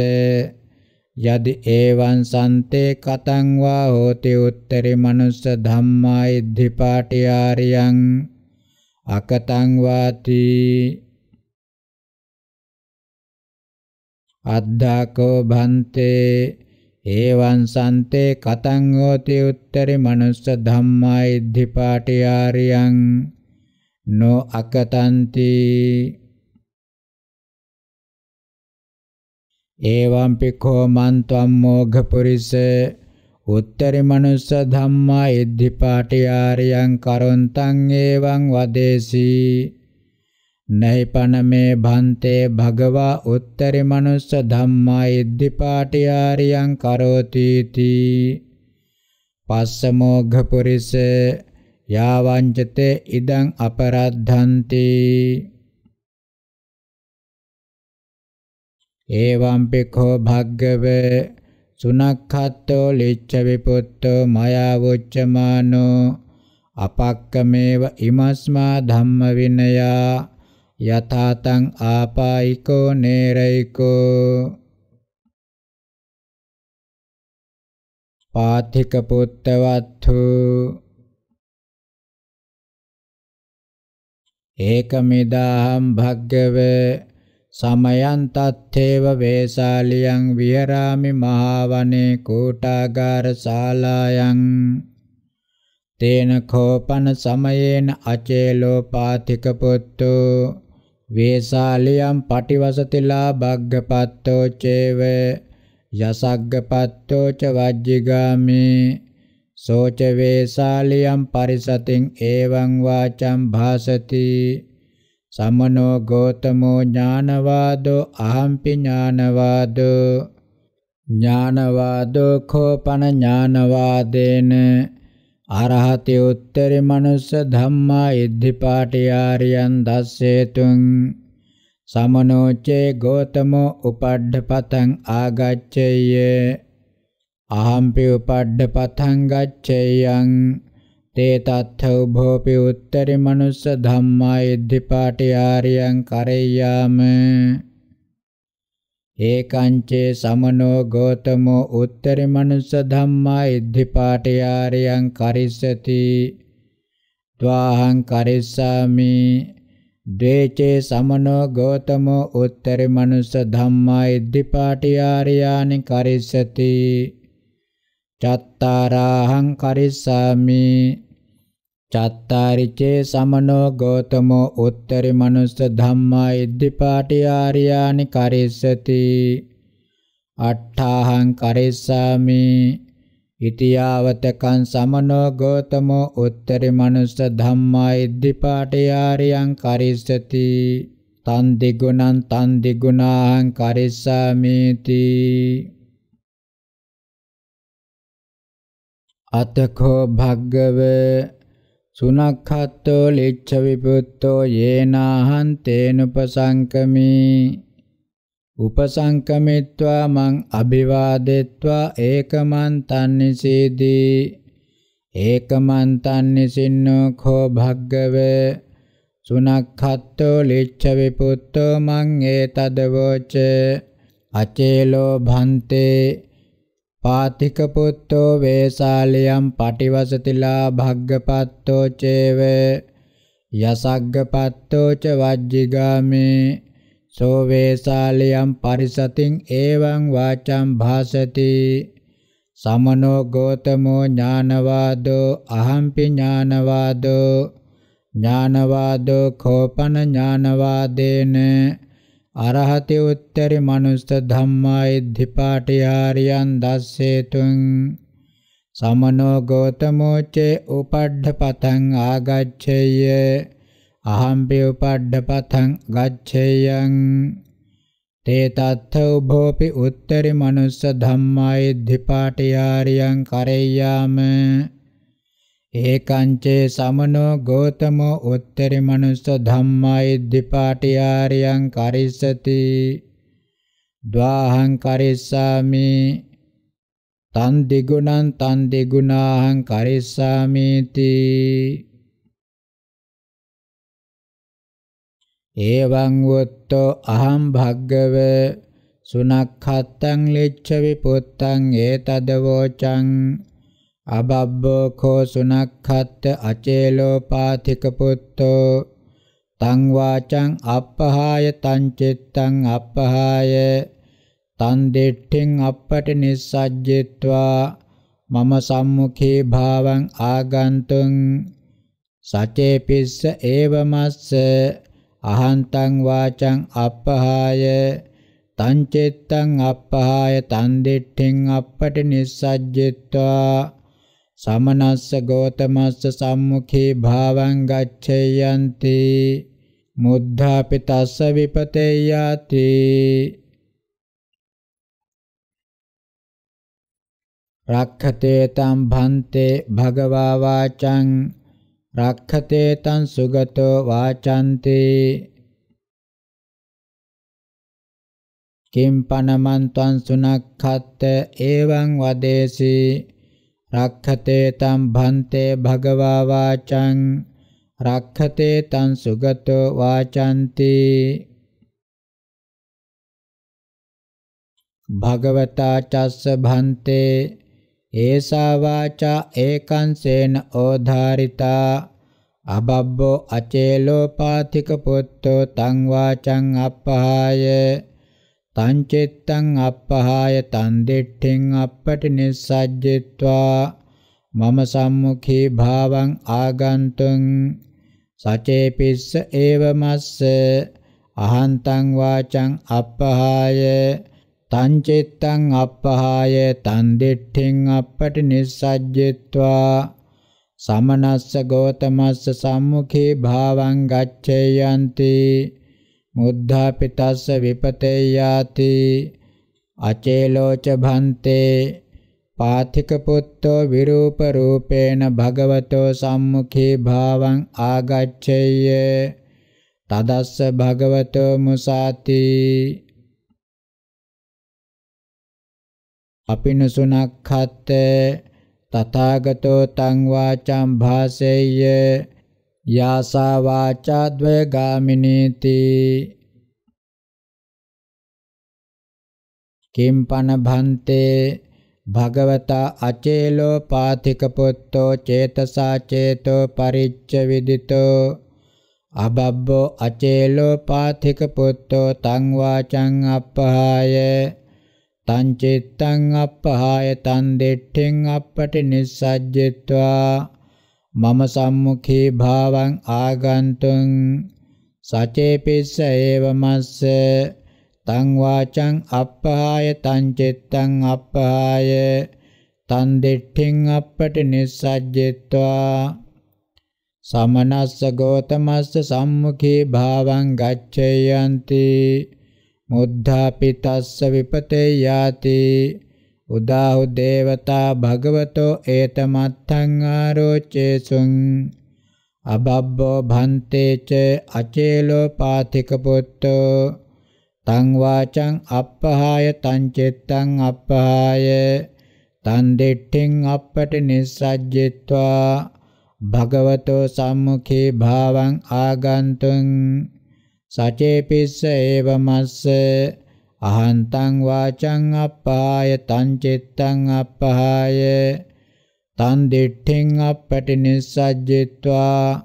යදි ඒවං සන්තේ කතං වා හෝති උත්තරි මනුස්ස ධම්මා ඉද්ධිපාටි ආරියං අකතං වාති අද්දාකෝ භන්තේ ඒවං සන්තේ කතං හෝති උත්තරි මනුස්ස ධම්මා ඉද්ධි පාටිආරියං නෝ අකතන්ති ඒවං පිඛෝ මන්තම් මෝඝ පුරිස උත්තරි මනුස්ස ධම්මා ඉද්ධි පාටිආරියං කරොන්තං ඒවං වදේසී නෛපන මේ භන්තේ භගවා උත්තරි මනුස්ස ධම්මා ඉද්ධිපාටියාරියං කරෝති තී පස්සමෝඝ පුරිස යාවංචතේ ඉදං අපරද්ධන්ති එවං පිඛෝ භග්ගව සුනක්ඛත්තෝ ලිච්ඡ විපුත්තෝ මයා වොච්චමානෝ අපක්කමේව ඉමස්මා ධම්ම විනයා යථාතං ආපායිකෝ නේරයිකෝ පාතික පුත්තවත්තු ඒකමිදාහම් භග්ගව සමයන් තත්තේව වේසාලියං විහරාමි මහාවනේ කෝටාගාර ශාලායන් තේන කෝපන සමයේන අචේලෝ පාතික පුත්තෝ වේසාලියම් පටිවසතිලා භග්ගපත්තෝ චේව යසග්ගපත්තෝ ච වජ්ජිගාමේ සෝච වේසාලියම් පරිසතින් එවං වාචම් භාසති සමනෝ ගෝතමෝ ඥානවාදෝ අහම්පි ඥානවාදෝ ඥානවාදෝ කෝපන ඥානවාදේන අරහතේ උත්තරේ මනුස්ස ධම්මා ඉද්ධිපාටියාරියන් දස්සේතුං සමනෝචේ ගෝතමෝ උපඩ්ඩපතං ආගච්ඡේය අහම්පි උපඩ්ඩපතං ගච්ඡේයං තේ තත්ථෝ භෝපි උත්තරේ මනුස්ස ධම්මා ඉද්ධිපාටියාරියන් කරෙය්‍යාම ඒකංචේ සමනෝ ගෝතමෝ උත්තරි මනුස්ස ධම්මා ඉද්ධි පාටියාරියං කරිස්සති ත්වාහං කරිස්සාමි ද්වේචේ සමනෝ ගෝතමෝ උත්තරි මනුස්ස ධම්මා ඉද්ධි පාටියාරියානි කරිස්සති චත්තාරාහං කරිස්සාමි චත්තාරිචේ සමනෝ ගෝතමෝ උත්තරි මනුස්ස ධම්මා ඉද්ධිපාටි ආර්යානි කරිස්සති අට්ඨාහං කරිස්සාමි ඉතියාවතකං සමනෝ ගෝතමෝ උත්තරි මනුස්ස ධම්මා ඉද්ධිපාටි ආර්යං කරිස්සති තන් දිගුණං තන් දිගුණාහං කරිස්සාමේති අතකෝ භග්ගවේ සුනක්ඛත්තෝ ලිච්ඡ විපුත්තෝ යේනාහං තේනුපසංකමී උපසංකමිත්වා මං අභිවාදෙත්වා ඒකමන් තන්නිසීදී ඒකමන් තන්නිසින්නෝ කෝ භග්ගවේ සුනක්ඛත්තෝ ලිච්ඡ විපුත්තෝ මං ඒතදවෝච අචේලෝ භන්තේ පාතික පුත්තෝ වේසාලියම් පටිවසතිලා භග්ගපත්තෝ චේව යසග්ගපත්තෝ ච වජ්ජිගාමේ සෝ වේසාලියම් පරිසතින් එවං වාචං භාසති සමනෝ ගෝතමෝ ඥානවාදෝ අහම්පි ඥානවාදෝ ඥානවාදෝ කෝපන ඥානවාදේන අරහතේ උත්තරී මනුස්ස ධම්මාය ධිපාඨයාරියන් දස්සේතුං සමනෝ ගෝතමෝචේ උපඩ්ඩපතං ආගච්ඡේය අහම්පි උපඩ්ඩපතං ගච්ඡේයං තේ තත්ථ උභෝපි උත්තරී මනුස්ස ධම්මාය ධිපාඨයාරියන් කරෙය්‍යාම ඒකංචේ සමනෝ ගෝතමෝ උත්තරි මනුස්ස ධම්මයි දිපාටිආරියං කරිස්සති ද්වාහං කරිස්සාමි තන් දිගුණං තන් දිගුණාහං කරිස්සාමීති ඒවං වොත්තෝ අහං භග්ගව සුනක්ඛත්තං ලිච්ඡ විපුත්තං ඒතද වෝචං අබබ්බෝ කෝ සුනක්ඛත් අචේලෝපාතික පුත්තෝ තං වාචං අප්පහාය තං චිත්තං අප්පහාය තං දෙට්ඨෙන් අප්පට නිස්සජ්ජෙත්වා මම සම්මුඛේ භාවං ආගන්තුං සචේ පිස්ස ඒවමස්ස අහන්තං වාචං අප්පහාය තං චිත්තං අප්පහාය තං දෙට්ඨෙන් අප්පට නිස්සජ්ජෙත්වා සමනස්ස ගෝතමස්ස සම්මුඛේ භාවං ගච්ඡයන්ති මුද්ධාපි තස්ස විපතේ යාති රක්ඛතේ තම් භන්තේ භගවා වාචං රක්ඛතේ තං සුගතෝ වාචන්ති කිම් පනමන්තං සුනක්ඛත්ත එවං වදේසී රක්ඛතේ තම් භන්තේ භගවා වාචං රක්ඛතේ තං සුගතෝ වාචන්ති භගවතා චස්ස භන්තේ ඒසා වාචා ඒකංසේන ඕධාරිතා අබබ්බෝ අචේලෝපාතික පුත්තෝ තං වාචං අප්පහාය තංචෙත්තං අප්පහාය තන් දෙට්ඨෙන් අපට නිස්සජ්ජෙත්වා මම සම්මුඛේ භාවං ආගන්තුං සචේපිස්ස ඒවමස්ස අහන්තං වාචං අප්පහාය තංචෙත්තං අප්පහාය තන් දෙට්ඨෙන් අපට නිස්සජ්ජෙත්වා සමනස්ස ගෝතමස්ස සම්මුඛේ භාවං ගච්ඡේයන්ති මුද්ධාපිතස්ස විපතේ යාති අචේලෝච භන්තේ පාතික පුත්තෝ විරූප රූපේන භගවතෝ සම්මුඛේ භාවං ආගච්ඡේය තදස්ස භගවතෝ මුසාති අපිනසුනක්ඛත් තථාගතෝ තං වාචං භාසෙය්‍ය යාසා වාචා ද්වය ගාමිනීති කිම්පන භන්තේ භගවතා අචේලෝ පාතික පුත්තෝ චේතසා චේතෝ පරිච්ඡ විදිතෝ අබබ්බෝ අචේලෝ පාතික පුත්තෝ තං වාචං අප්පහාය තං චිත්තං අප්පහාය තං දෙට්ඨෙන් අපටි නිස්සජ්ජිත්වා මම සම්මුඛේ භාවං ආගන්තුං සචේපිස්ස ඒව මස්ස තං වාචං අප්පහාය තං චෙත්තං අප්පහාය තන් දෙට්ඨින් අප්පට නිස්සජ්ජෙත්වා සමනස්ස ගෝතමස්ස සම්මුඛේ භාවං ගච්ඡයන්ති මුද්ධාපි තස්ස විපතේ යාති උදාහු දේවතා භගවතෝ ඒත මත්තං ආරෝචේසුං අබබ්බෝ භන්තේච අචේලෝ පාතික පුත්තෝ තං වාචං අප්පහාය තං චෙත්තං අප්පහාය තන් දෙට්ඨෙන් අපට නිස්සජ්ජෙත්වා භගවතෝ සම්මුඛේ භාවං ආගන්තුං සචේපිස්ස ඒවමස්ස අහන්තං වාචං අප්පහාය තං චිත්තං අප්පහාය තං දිට්ඨින් අපටි නිස්සජ්ජිත්වා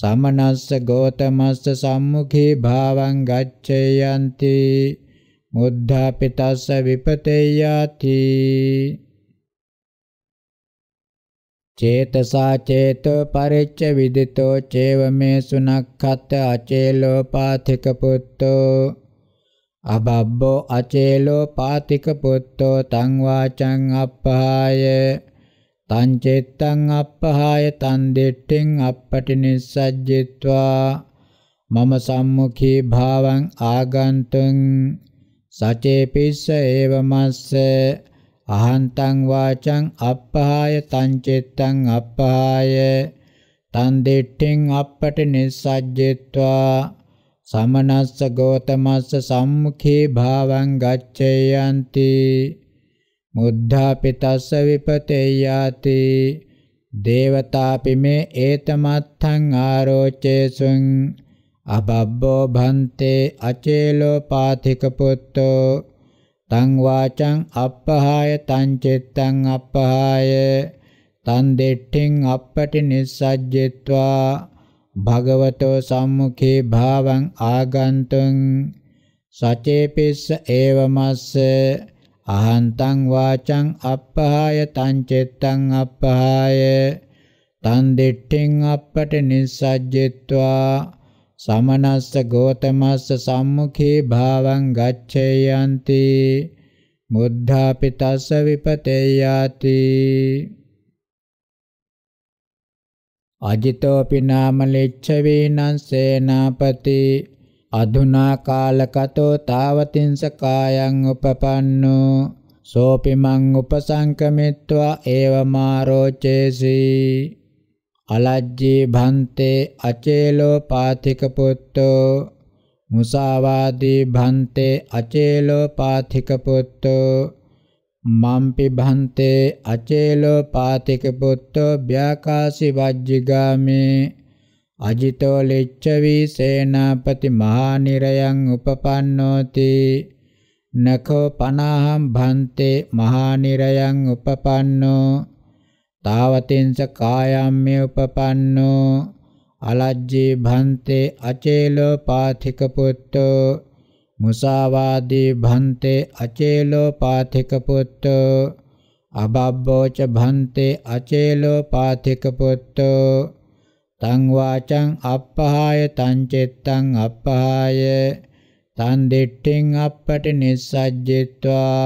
සමනස්ස ගෝතමස්ස සම්මුඛේ භාවං ගච්ඡයන්ති මුද්ධාපිතස්ස විපතේයාති චේතසා චේතෝ පරිච්ඡ විදිතෝ චේව මේ සුනක්ඛත් අචේලෝපාතික පුත්තෝ අබබ්බෝ අචේලෝ පාතික පුත්තෝ තං වාචං අප්පහාය තං චෙත්තං අප්පහාය තං දෙට්ටෙන් අප්පටි නිස්සජ්ජිත්වා මම සම්මුඛී භාවං ආගන්තුං සචේ පිස්ස ඒවමස්ස අහන්තං වාචං අප්පහාය තං චෙත්තං අප්පහාය තං දෙට්ටෙන් අප්පටි නිස්සජ්ජිත්වා සමනස්ස ගෝතමස්ස සම්මුඛේ භාවං ගච්ඡයන්ති මුද්ධාපිතස්ස විපතේයාති දේවතාපිමේ ඒතමත්තං ආරෝචේසුං අබබ්බෝ භන්තේ අචේලෝ පාතික පුත්තෝ තං වාචං අප්පහාය තං චිත්තං අප්පහාය තන් දෙට්ඨින් අපටි නිස්සජ්ජෙත්වා භගවතෝ සම්මුඛේ භාවං ආගන්තුං සචේපිස්ස ඒවමස්ස අහන්තං වාචං අප්පහාය තං චෙත්තං අප්පහාය තන් දෙට්ඨෙන් අපට නිස්සජ්ජෙත්වා සමනස්ස ගෝතමස්ස සම්මුඛේ භාවං ගච්ඡේයන්ති මුද්ධාපි තස්ස විපතේයාති අජිතෝපි නාම ලිච්ඡවේනං සේනාපති අදුනා කාලකතෝ තාවතින්ස කායං උපපන්නෝ සෝපි මං උපසංකමිත්වා ඒව මාරෝචේසි අලජ්ජී භන්තේ අචේලෝ පාතික පුත්තෝ මුසාවාදී භන්තේ අචේලෝ පාතික පුත්තෝ මම්පි භන්තේ අචේලෝ පාතික පුත්තෝ ව්‍යාකාසි වජ්ජිගාමේ අජිතෝ ලිච්ඡවි සේනාපති මහානිරයන් උපපන්නෝති නඛෝ පනාහම් භන්තේ මහානිරයන් උපපන්නෝ තාවතින්ස කායම්මේ උපපන්නෝ අලජ්ජේ භන්තේ අචේලෝ පාතික පුත්තෝ මුසාවාදී භන්තේ අචේලෝ පාතික පුත්තෝ අබබ්බෝච භන්තේ අචේලෝ පාතික පුත්තෝ තං වාචං අප්පහාය තං චෙත්තං අප්පහාය තං දිට්ඨින් අප්පටි නිස්සජ්ජිත්වා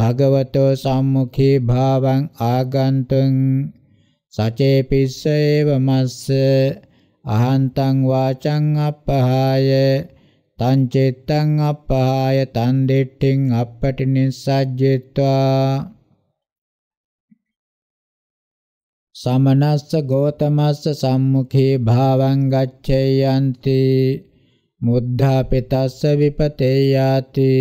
භගවතෝ සම්මුඛී භාවං ආගන්තුං සචේපිස්ස ඒව මස්ස අහන්තං වාචං අප්පහාය තං චෙත්තං අපහාය තං දිට්ඨින් අපටිනිස්සජ්ජිත්වා සමනස්ස ගෝතමස්ස සම්මුඛේ භාවං ගච්ඡයන්ති මුද්ධා පිතස්ස විපතේ යාති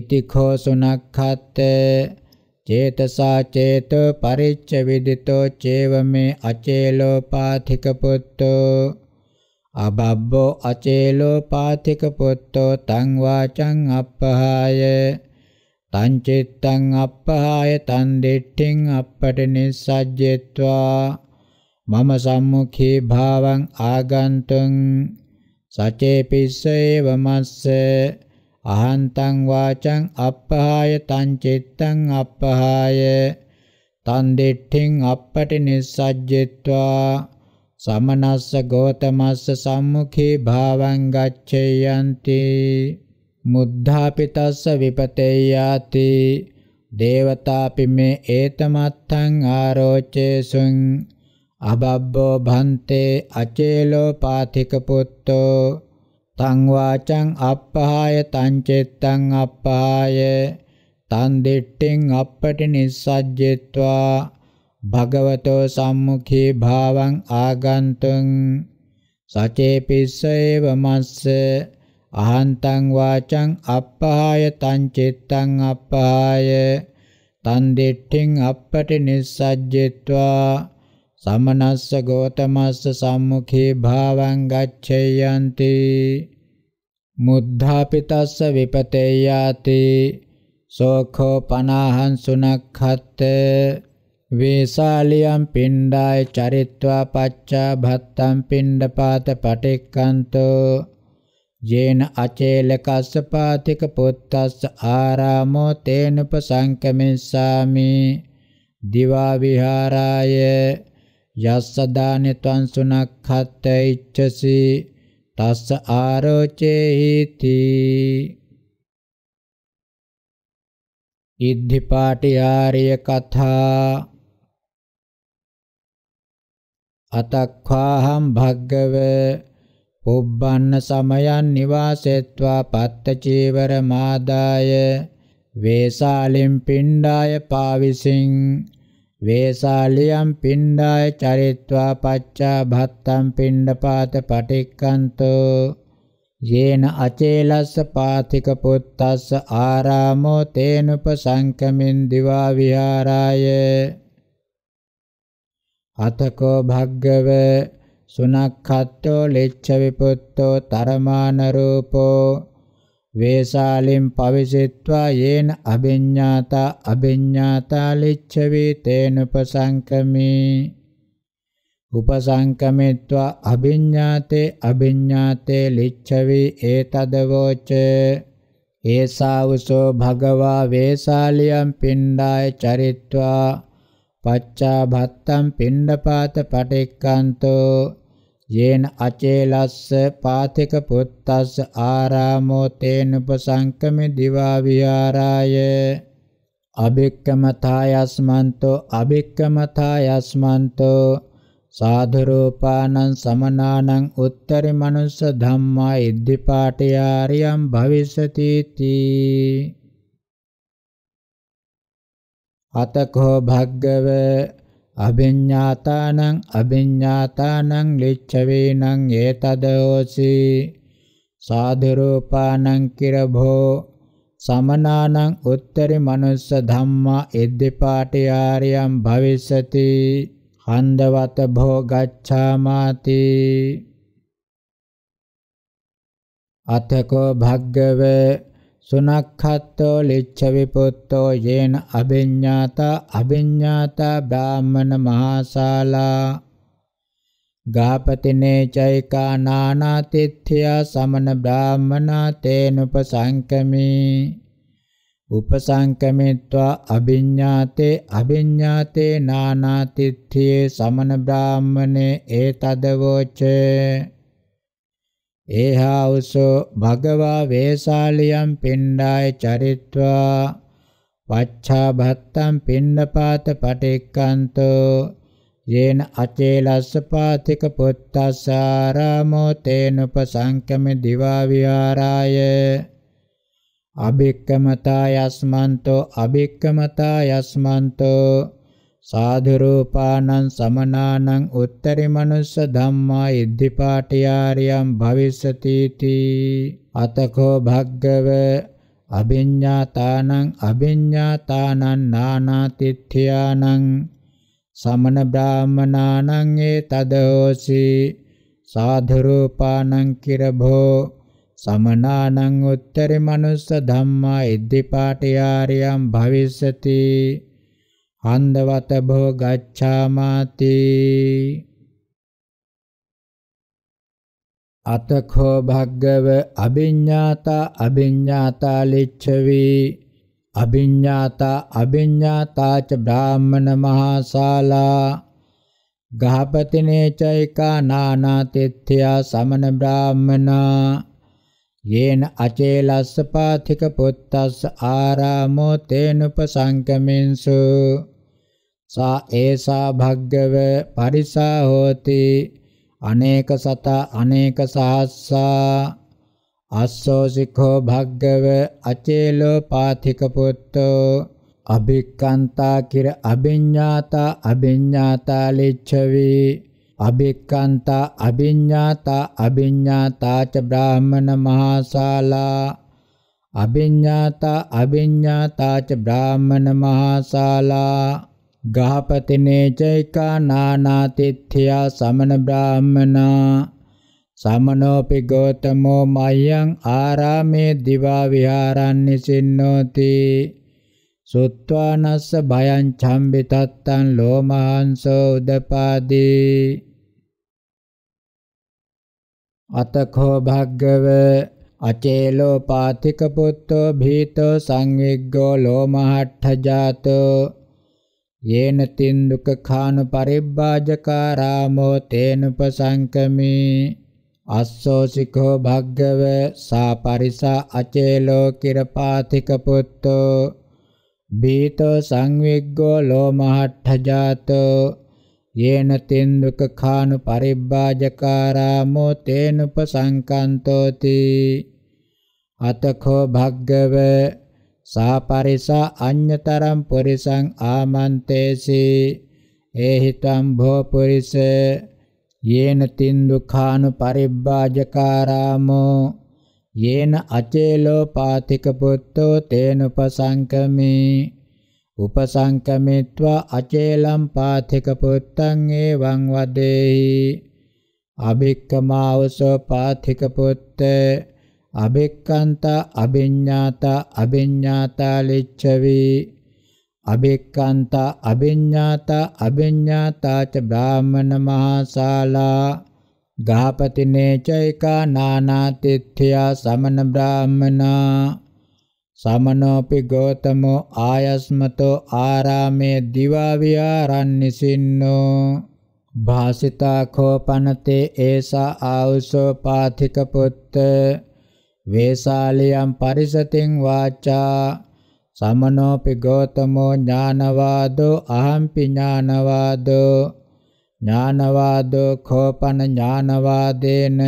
ඉති කෝ සුනක්ඛත් චේතසා චේතෝ පරිච්ඡ විදිතෝ චේව මේ අචේලෝපාතික පුත්තෝ අබබ්බෝ අචේලෝ පාතික පුත්තෝ තං වාචං අප්පහාය තං චිත්තං අප්පහාය තං දිට්ඨින් අපට නිස්සජ්ජෙත්වා මම සම්මුඛේ භාවං ආගන්තුං සචේ පිස්සේව මස්ස අහන්තං වාචං අප්පහාය තං චිත්තං අප්පහාය තන් දෙට්ඨින් අපටි නිස්සජ්ජෙත්වා සමනස්ස ගෝතමස්ස සම්මුඛේ භාවං ගච්ඡේයන්ති මුද්ධාපිතස්ස විපතේයාති දේවතාපිමේ ඒතමත්තං ආරෝචේසුං අබබ්බෝ භන්තේ අචේලෝ පාතික පුත්තෝ තං වාචං අප්පහාය තං චෙත්තං අප්පහාය තන් දෙට්ටෙන් අපට නිස්සජ්ජෙත්වා භගවතෝ සම්මුඛේ භාවං ආගන්තුං සචේ පිස්සේව මස්ස අහන්තං වාචං අප්පහාය තං චිත්තං අප්පහාය තන් දෙට්ඨින් අප්පටි නිස්සජ්ජෙත්වා සමනස්ස ගෝතමස්ස සම්මුඛේ භාවං ගච්ඡයන්ති මුද්ධාපිතස්ස විපතේ යාති සෝඛෝ පනාහං සුනක්ඛත්තේ වේසාලියම් පිණ්ඩාය චරිත්වා පච්චා භත්තම් පිණ්ඩපාත පටික්කන්තෝ යේන අචේලකස්සපාතික පුත්තස්ස ආරාමෝ තේනුපසංකමිස්සාමි දිවා විහාරාය යස්ස දානි ත්වං සුනක්ඛත් ඉච්ඡසි තස්ස ආරෝචේහිති ඉද්ධිපාටි ආර්ය කථා අතක්ඛාහම් භග්ගව පුබ්බන්න සමයන් නිවාසෙත්වා පත්ත චීවර මාදාය වේසාලිම් පිණ්ඩාය පාවිසින් වේසාලියම් පිණ්ඩාය චරිත්වා පච්චා භත්තම් පිණ්ඩපාත පටික්කන්තෝ යේන අචේලස්ස පාතික පුත්තස්ස ආරාමෝ තේනුපසංකමින් දිවා විහාරායේ අතකෝ භග්ගව සුනක්ඛත්තෝ ලෙච්ඡ විපුත්තෝ තරමාන රූපෝ වේසාලින් පවිසිට්වා යේන අබිඤ්ඤාතා අබිඤ්ඤාතා ලෙච්ඡ වේතේන උපසංකමේ උපසංකමෙත්වා අබිඤ්ඤාතේ අබිඤ්ඤාතේ ලිච්ඡ වේ ඒතදවෝච ඒසාවසෝ භගවා වේසාලියම් පිණ්ඩාය චරිත්වා පච්චා භත්තම් පිණ්ඩපාත පටික්කන්තෝ යේන අචේලස්ස පාතික පුත්තස්ස ආරාමෝ තේන උපසංකමේ දිවා විහාරාය අබික්කමථායස්මන්තෝ අබික්කමථායස්මන්තෝ සාධු රූපානං සමනානං උත්තරි මනුස්ස ධම්මා ඉද්ධිපාටියාරියම් භවිෂ්‍යති තී අතකෝ භග්ගව අභිඤ්ඤාතානං අභිඤ්ඤාතානං ලිච්ඡවේනං ඒතදෝසි සාධරූපානං කිරභෝ සමනානං උත්තරි මනුස්ස ධම්මා එද්දපාටියාරියම් භවිස්සති හන්දවත භෝ ගච්ඡාමාති අතකෝ භග්ගව සුනක්ඛත්තෝ ලිච්ඡ විපුත්තෝ යේන අභිඤ්ඤාතා අභිඤ්ඤාතා බ්‍රාහ්මණ මහාශාලා ගාපතිනේ චෛකා නානාතිත්‍යා සමන බ්‍රාහ්මනා තේනුපසංකමී උපසංකමිත්වා අභිඤ්ඤාතේ අභිඤ්ඤාතේ නානාතිත්‍යේ සමන බ්‍රාහ්මනේ ඒතදවෝචේ ඒහා උසෝ භගවා වේසාලියම් පිණ්ඩාය චරිත්වා පච්ඡා භත්තම් පිණ්ඩපාත පටික්කන්තෝ යේන අචේලස්ස පාතික පුත්තස්සාරාමෝ තේනුපසංකමෙ දිවා විහාරාය අබික්කමතා යස්මන්තෝ අබික්කමතා යස්මන්තෝ සාධු රූපානං සමනානං උත්තරි මනුස්ස ධම්මා ඉද්ධිපාටියාරියම් භවිස්සති තී අතකෝ භග්ගව අභිඤ්ඤාතානං අභිඤ්ඤාතානං නානාතිත්‍යානං සමන බ්‍රාහමනානං ඒ තදෝසි සාධු රූපානං කිරභෝ සමනානං උත්තරි මනුස්ස ධම්මා ඉද්ධිපාටියාරියම් භවිස්සති හන්දවත භෝ ගච්ඡාමාති අතඛෝ භග්ගව අභිඤ්ඤාතා අභිඤ්ඤාතා ලිච්ඡවේ අභිඤ්ඤාතා අභිඤ්ඤාතා ච බ්‍රාහ්මණ මහාශාලා ගහපතිනේ චෛකා නානා තෙත්ත්‍යා සමන බ්‍රාහ්මනා යේන අචේලස්ස පාතික පුත්තස්ස ආරාමෝ තේනුපසංකමින්සු සා ඒසා භග්ගව පරිසා හෝති අනේක සත අනේක සහස්සා අස්සෝ සික්ඛෝ භග්ගව අචේලෝ පාතික පුත්තෝ අභික්කන්තා කිර අභිඤ්ඤාතා අභිඤ්ඤාතා ලිච්ඡවි අභික්කන්තා අභිඤ්ඤාතා අභිඤ්ඤාතා ච බ්‍රාහමණ මහාශාලා අභිඤ්ඤාතා අභිඤ්ඤාතා ච බ්‍රාහමණ මහාශාලා ගහපතිනේ චෛකා නානාතිත්‍යා සමන බ්‍රාහ්මනා සමනෝපි ගෝතමෝ මයං ආරාමේ දිවා විහාරන්නේ සින්නෝති සුත්වානස්ස භයං ඡම්බි තත්තං ලෝමහංසෝ උදපාදී අතඛෝ භග්ගව අචේලෝ පාතික පුත්තෝ භීතෝ සංවිග්ගෝ ලෝමහට්ඨ ජාතෝ යේන තින්දුක කානු පරිබ්බාජකාරාමෝ තේනුපසංකමේ අස්සෝසිකෝ භග්ගව සා පරිසා අචේලෝ කිරපාතික පුත්තෝ බීතෝ සංවිග්ගෝ ලෝමහට්ඨජාතෝ යේන තින්දුක කානු පරිබ්බාජකාරාමෝ තේනුපසංකන්තෝති අතකෝ භග්ගව සාපරිසා අඤ්‍යතරම් පුරිසං ආමන්තේසි ඒහිතම් භෝ පුරිස යේන තින් දුඛානු පරිබ්බාජකාරාමෝ යේන අචේලෝ පාතික පුත්තෝ තේනුපසංකමේ උපසංකමිත්වා අචේලම් පාතික පුත්තං එවං වදේහි අභික්කමාවසෝ පාතික පුත්තේ අබෙක්කන්තා අබෙඤ්ඤාතා අබෙඤ්ඤාතා ලිච්ඡවේ අබෙක්කන්තා අබෙඤ්ඤාතා අබෙඤ්ඤාතා ච බ්‍රාහ්මණ මහාශාලා ගාපතිනේ චෛකා නානාතිත්‍යා සමන බ්‍රාහ්මනා සමනෝපි ගෝතමෝ ආයස්මතෝ ආරාමේ දිවා විහාරන්නිසින්නෝ භාසිතා කෝපනතේ ඒසා ආවුසෝ පාතික පුත්ත වේසාලියම් පරිසතින් වාචා සමනෝපි ගෝතමෝ ඥානවාදෝ අහම්පි ඥානවාදෝ ඥානවාදෝ කෝපන ඥානවාදේන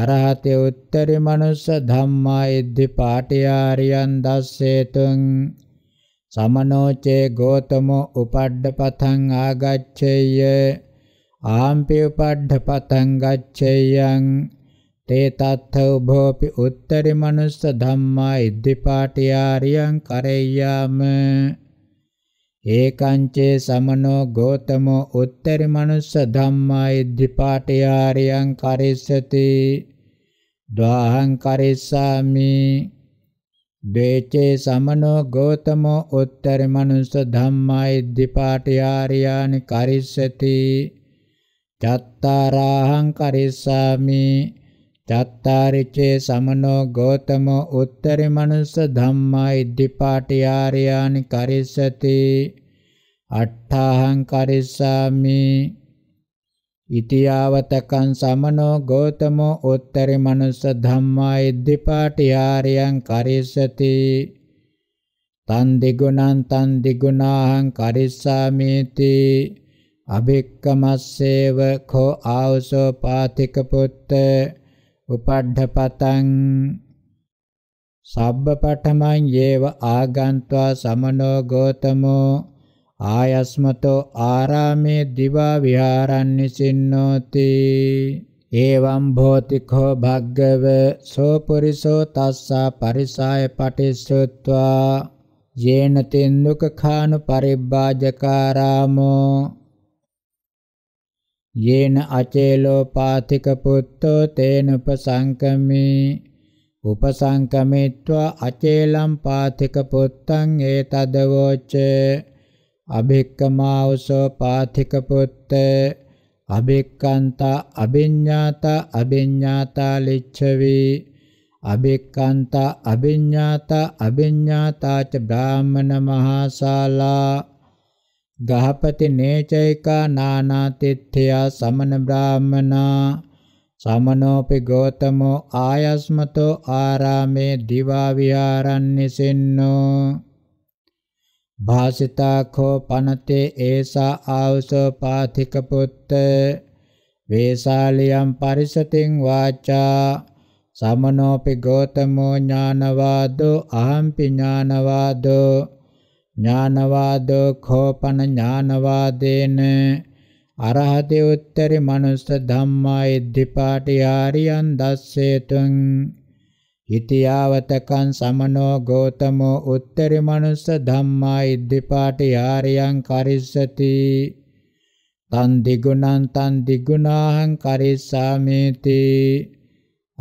අරහතේ උත්තරී මනුස්ස ධම්මා ඉද්ධි පාටිආරියන් දස්සේතුං සමනෝචේ ගෝතමෝ උපඩ්ඩපතං ආගච්ඡේය ආම්පි උපඩ්ඩපතං ගච්ඡේයං ते තත්ථෝභෝපි උත්තරි මනුස්ස ධම්මා ඉද්ධිපාටියාරියං කරෙය්‍යාම ඒකංචේ සමනෝ ගෝතමෝ උත්තරි මනුස්ස ධම්මා ඉද්ධිපාටියාරියං කරිස්සති ද්වාහං කරිස්සාමි දේචේ සමනෝ ගෝතමෝ උත්තරි මනුස්ස ධම්මා ඉද්ධිපාටියාරියානි කරිස්සති චත්තාරාහං කරිස්සාමි චත්තාරිචේ සමනෝ ගෝතමෝ උත්තරි මනුස්ස ධම්මා ඉද්ධිපාටි ආර්යානි කරිස්සති අට්ඨාහං කරිස්සාමි ඉතියාවතකං සමනෝ ගෝතමෝ උත්තරි මනුස්ස ධම්මා ඉද්ධිපාටි ආර්යං කරිස්සති තන් දිගුණං තන් දිගුණාහං කරිස්සාමේති අභික්කමස්සේව කෝ ආවසෝ පාතික පුත්තේ උපඩ්ඩපතං සබ්බපඨමං යේව ආගන්त्वा සමනෝ ගෝතමෝ ආයස්මතෝ ආරාමේ දිවා විහාරං නිසින්නෝති එවං භෝතිකෝ භග්ගව සෝ පුරිසෝ තස්සා පරිසාය පටිසුත්වා යේන තෙන්දුක කානු පරිබ්බාජකාරාමෝ යේන අචේලෝපාතික පුත්තෝ තේන උපසංකමේ උපසංකමෙත්වා අචේලම් පාතික පුත්තං ඒතදවෝච අභික්කමාවසෝ පාතික පුත්තේ අබෙක්කන්තා අබෙඤ්ඤාතා අබෙඤ්ඤාතා ලිච්ඡවි අබෙක්කන්තා අබෙඤ්ඤාතා අබෙඤ්ඤාතා ච බ්‍රාහ්මණ මහාශාලා ගහපති නේචෛකා නානාතිත්‍යයා සමන බ්‍රාහමනා සමනෝපි ගෝතමෝ ආයස්මතෝ ආරාමේ දිවා විහාරන්නිසින්නෝ භාසිතාඛෝ පනතේ ඒසා ආවසෝ පාතික පුත්ත වේසාලියම් පරිසතින් වාචා සමනෝපි ගෝතමෝ ඥානවාදෝ අහම්පි ඥානවාදෝ ඥානවාදෝ කෝපන ඥානවාදේන අරහතේ උත්තරි මනුස්ස ධම්මා ඉද්ධිපාටි ආරියන් දස්සේතුං හිතියාවතකං සමනෝ ගෝතමෝ උත්තරි මනුස්ස ධම්මා ඉද්ධිපාටි ආරියන් කරිස්සති තන් දිගුණං තන් දිගුණාහං කරිස්සාමේති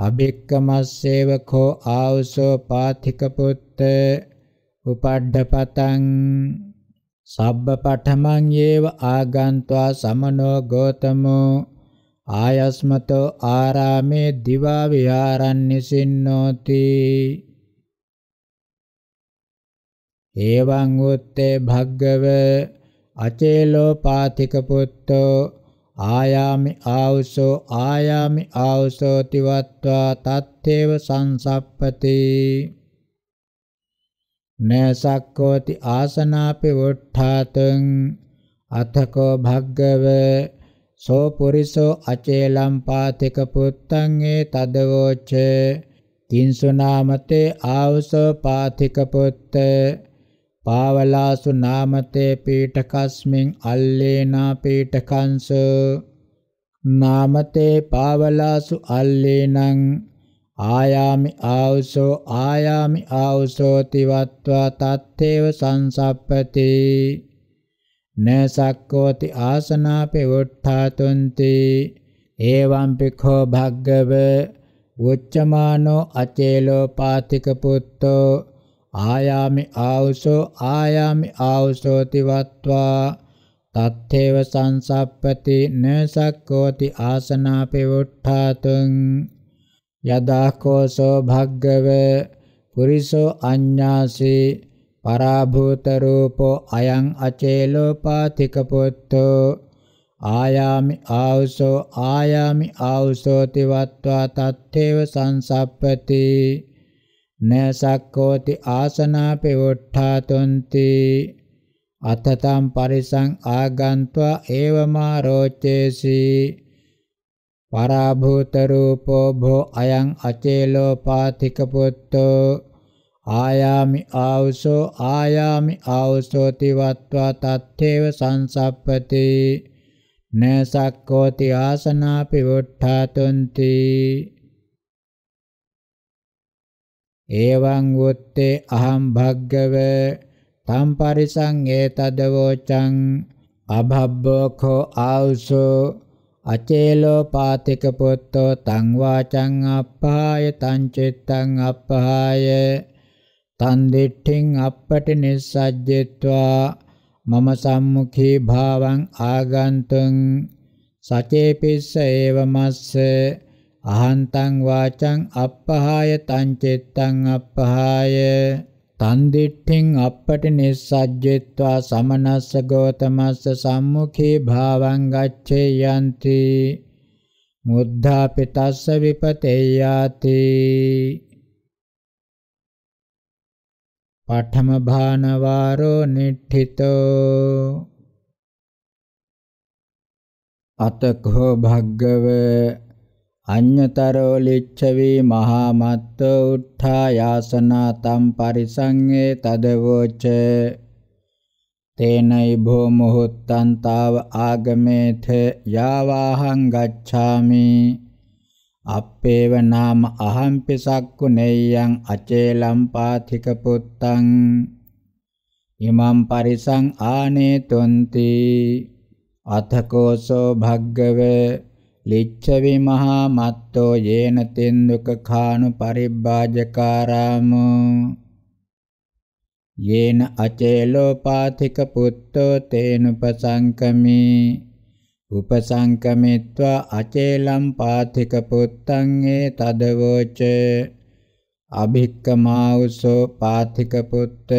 අබික්කමස්සේවකෝ ආවසෝ පාතික පුත්තේ උපඩ්ඩපතං සබ්බ පඨමං යේව ආගන්त्वा සමනෝ ගෝතමෝ ආයස්මතෝ ආරාමේ දිවා විහාරන්නිසින්නෝති එවං උත්තේ භග්ගව අචේලෝ පාතික පුත්තෝ ආයාමි ආවුසෝ ආයාමි ආවුසෝ තිවත්වා තත්තේව සංසප්පති न शक्नोति आसनापि वोत्थातुम् අතකෝ භග්ගව සෝ පුරිසෝ අචේලම් පාතික පුත්තං ඒ තදවෝච තින්සු නාමතේ ආවසෝ පාතික පුත්ත පාවලාසු නාමතේ පීඨකස්මින් අල්ලේනා පීඨකංස නාමතේ පාවලාසු අල්ලේනං ආයාමි ආවසෝ ආයාමි ආවසෝ තිවත්වා තත්තේව සංසප්පති නසක්කෝති ආසනාපේ වොට්ඨාතුන්ති එවං පිඛෝ භග්ගව උච්චමානෝ අචේලෝ පාතික පුත්තෝ ආයාමි ආවසෝ ආයාමි ආවසෝ තිවත්වා තත්තේව සංසප්පති නසක්කෝති ආසනාපේ වොට්ඨාතුන්ති යදාකෝසෝ භග්ගව පුරිසෝ අඤ්ඤාසි පරාභූත රූපෝ අයං අචේලෝපාතික පුත්තෝ ආයාමි ආවසෝ ආයාමි ආවසෝ තිවත්වා තත්තේව සංසප්පති නසක්කෝති ආසනාපේ වොට්ඨාතුන්ති අතතම් පරිසං ආගන්त्वा ඒවමා රෝචේසී පරාභූත රූපෝ භෝ අයං අචේලෝපාතික පුත්තෝ ආයාමි ආවසෝ ආයාමි ආවසෝ තිවත්වා තත්තේව සංසප්පති නසක්කෝති ආසනාපි වුට්ඨාතුන්ති එවං වුත්තේ අහං භග්ගව තම් පරිසං ඒතදවෝචං අභබ්බෝඛෝ ආවසෝ අචේලෝපාතික පුත්තෝ තං වාචං අප්පහාය තං චිත්තං අප්පහාය තන් දිට්ඨින් අප්පටි නිස්සජ්ජිත්වා මම සම්මුඛී භාවං ආගන්තුං සචේපිස්ස ඒව මස්ස අහන්තං වාචං අප්පහාය තං චිත්තං අප්පහාය තන්දිට්ඨින් අපට නිස්සජ්ජෙත්වා සමනස්ස ගෝතමස්ස සම්මුඛේ භාවං ගච්ඡේ යන්ති මුද්ධා පිටස්ස විපතේ යාති පඨම භානවාරෝ නිට්ඨිතෝ අතකෝ භග්ගව අඤ්ඤතරෝ ලිච්ඡවේ මහා මත්ත උත්ථායාසනා තම් පරිසංගේ තදවෝච තේනයි භෝ මොහොත්තං තාව ආගමේත යාවාහං ගච්ඡාමි අපේව නාම අහම්පි සක්කු නෙය්‍යං අචේලම් පාතික පුත්තං ඉමම් පරිසං ආනේ තොන්ති අතකෝසෝ භග්ගවේ ලිච්ඡවි මහා මත්තෝ යේන තෙන්දුක කානු පරිබ්බාජකාරාමෝ යේන අචේලෝපාතික පුත්තෝ තේනුපසංකමි උපසංකමිත්වා අචේලම් පාතික පුත්තං ඒ තදවෝච අභික්කමාවුසෝ පාතික පුත්ත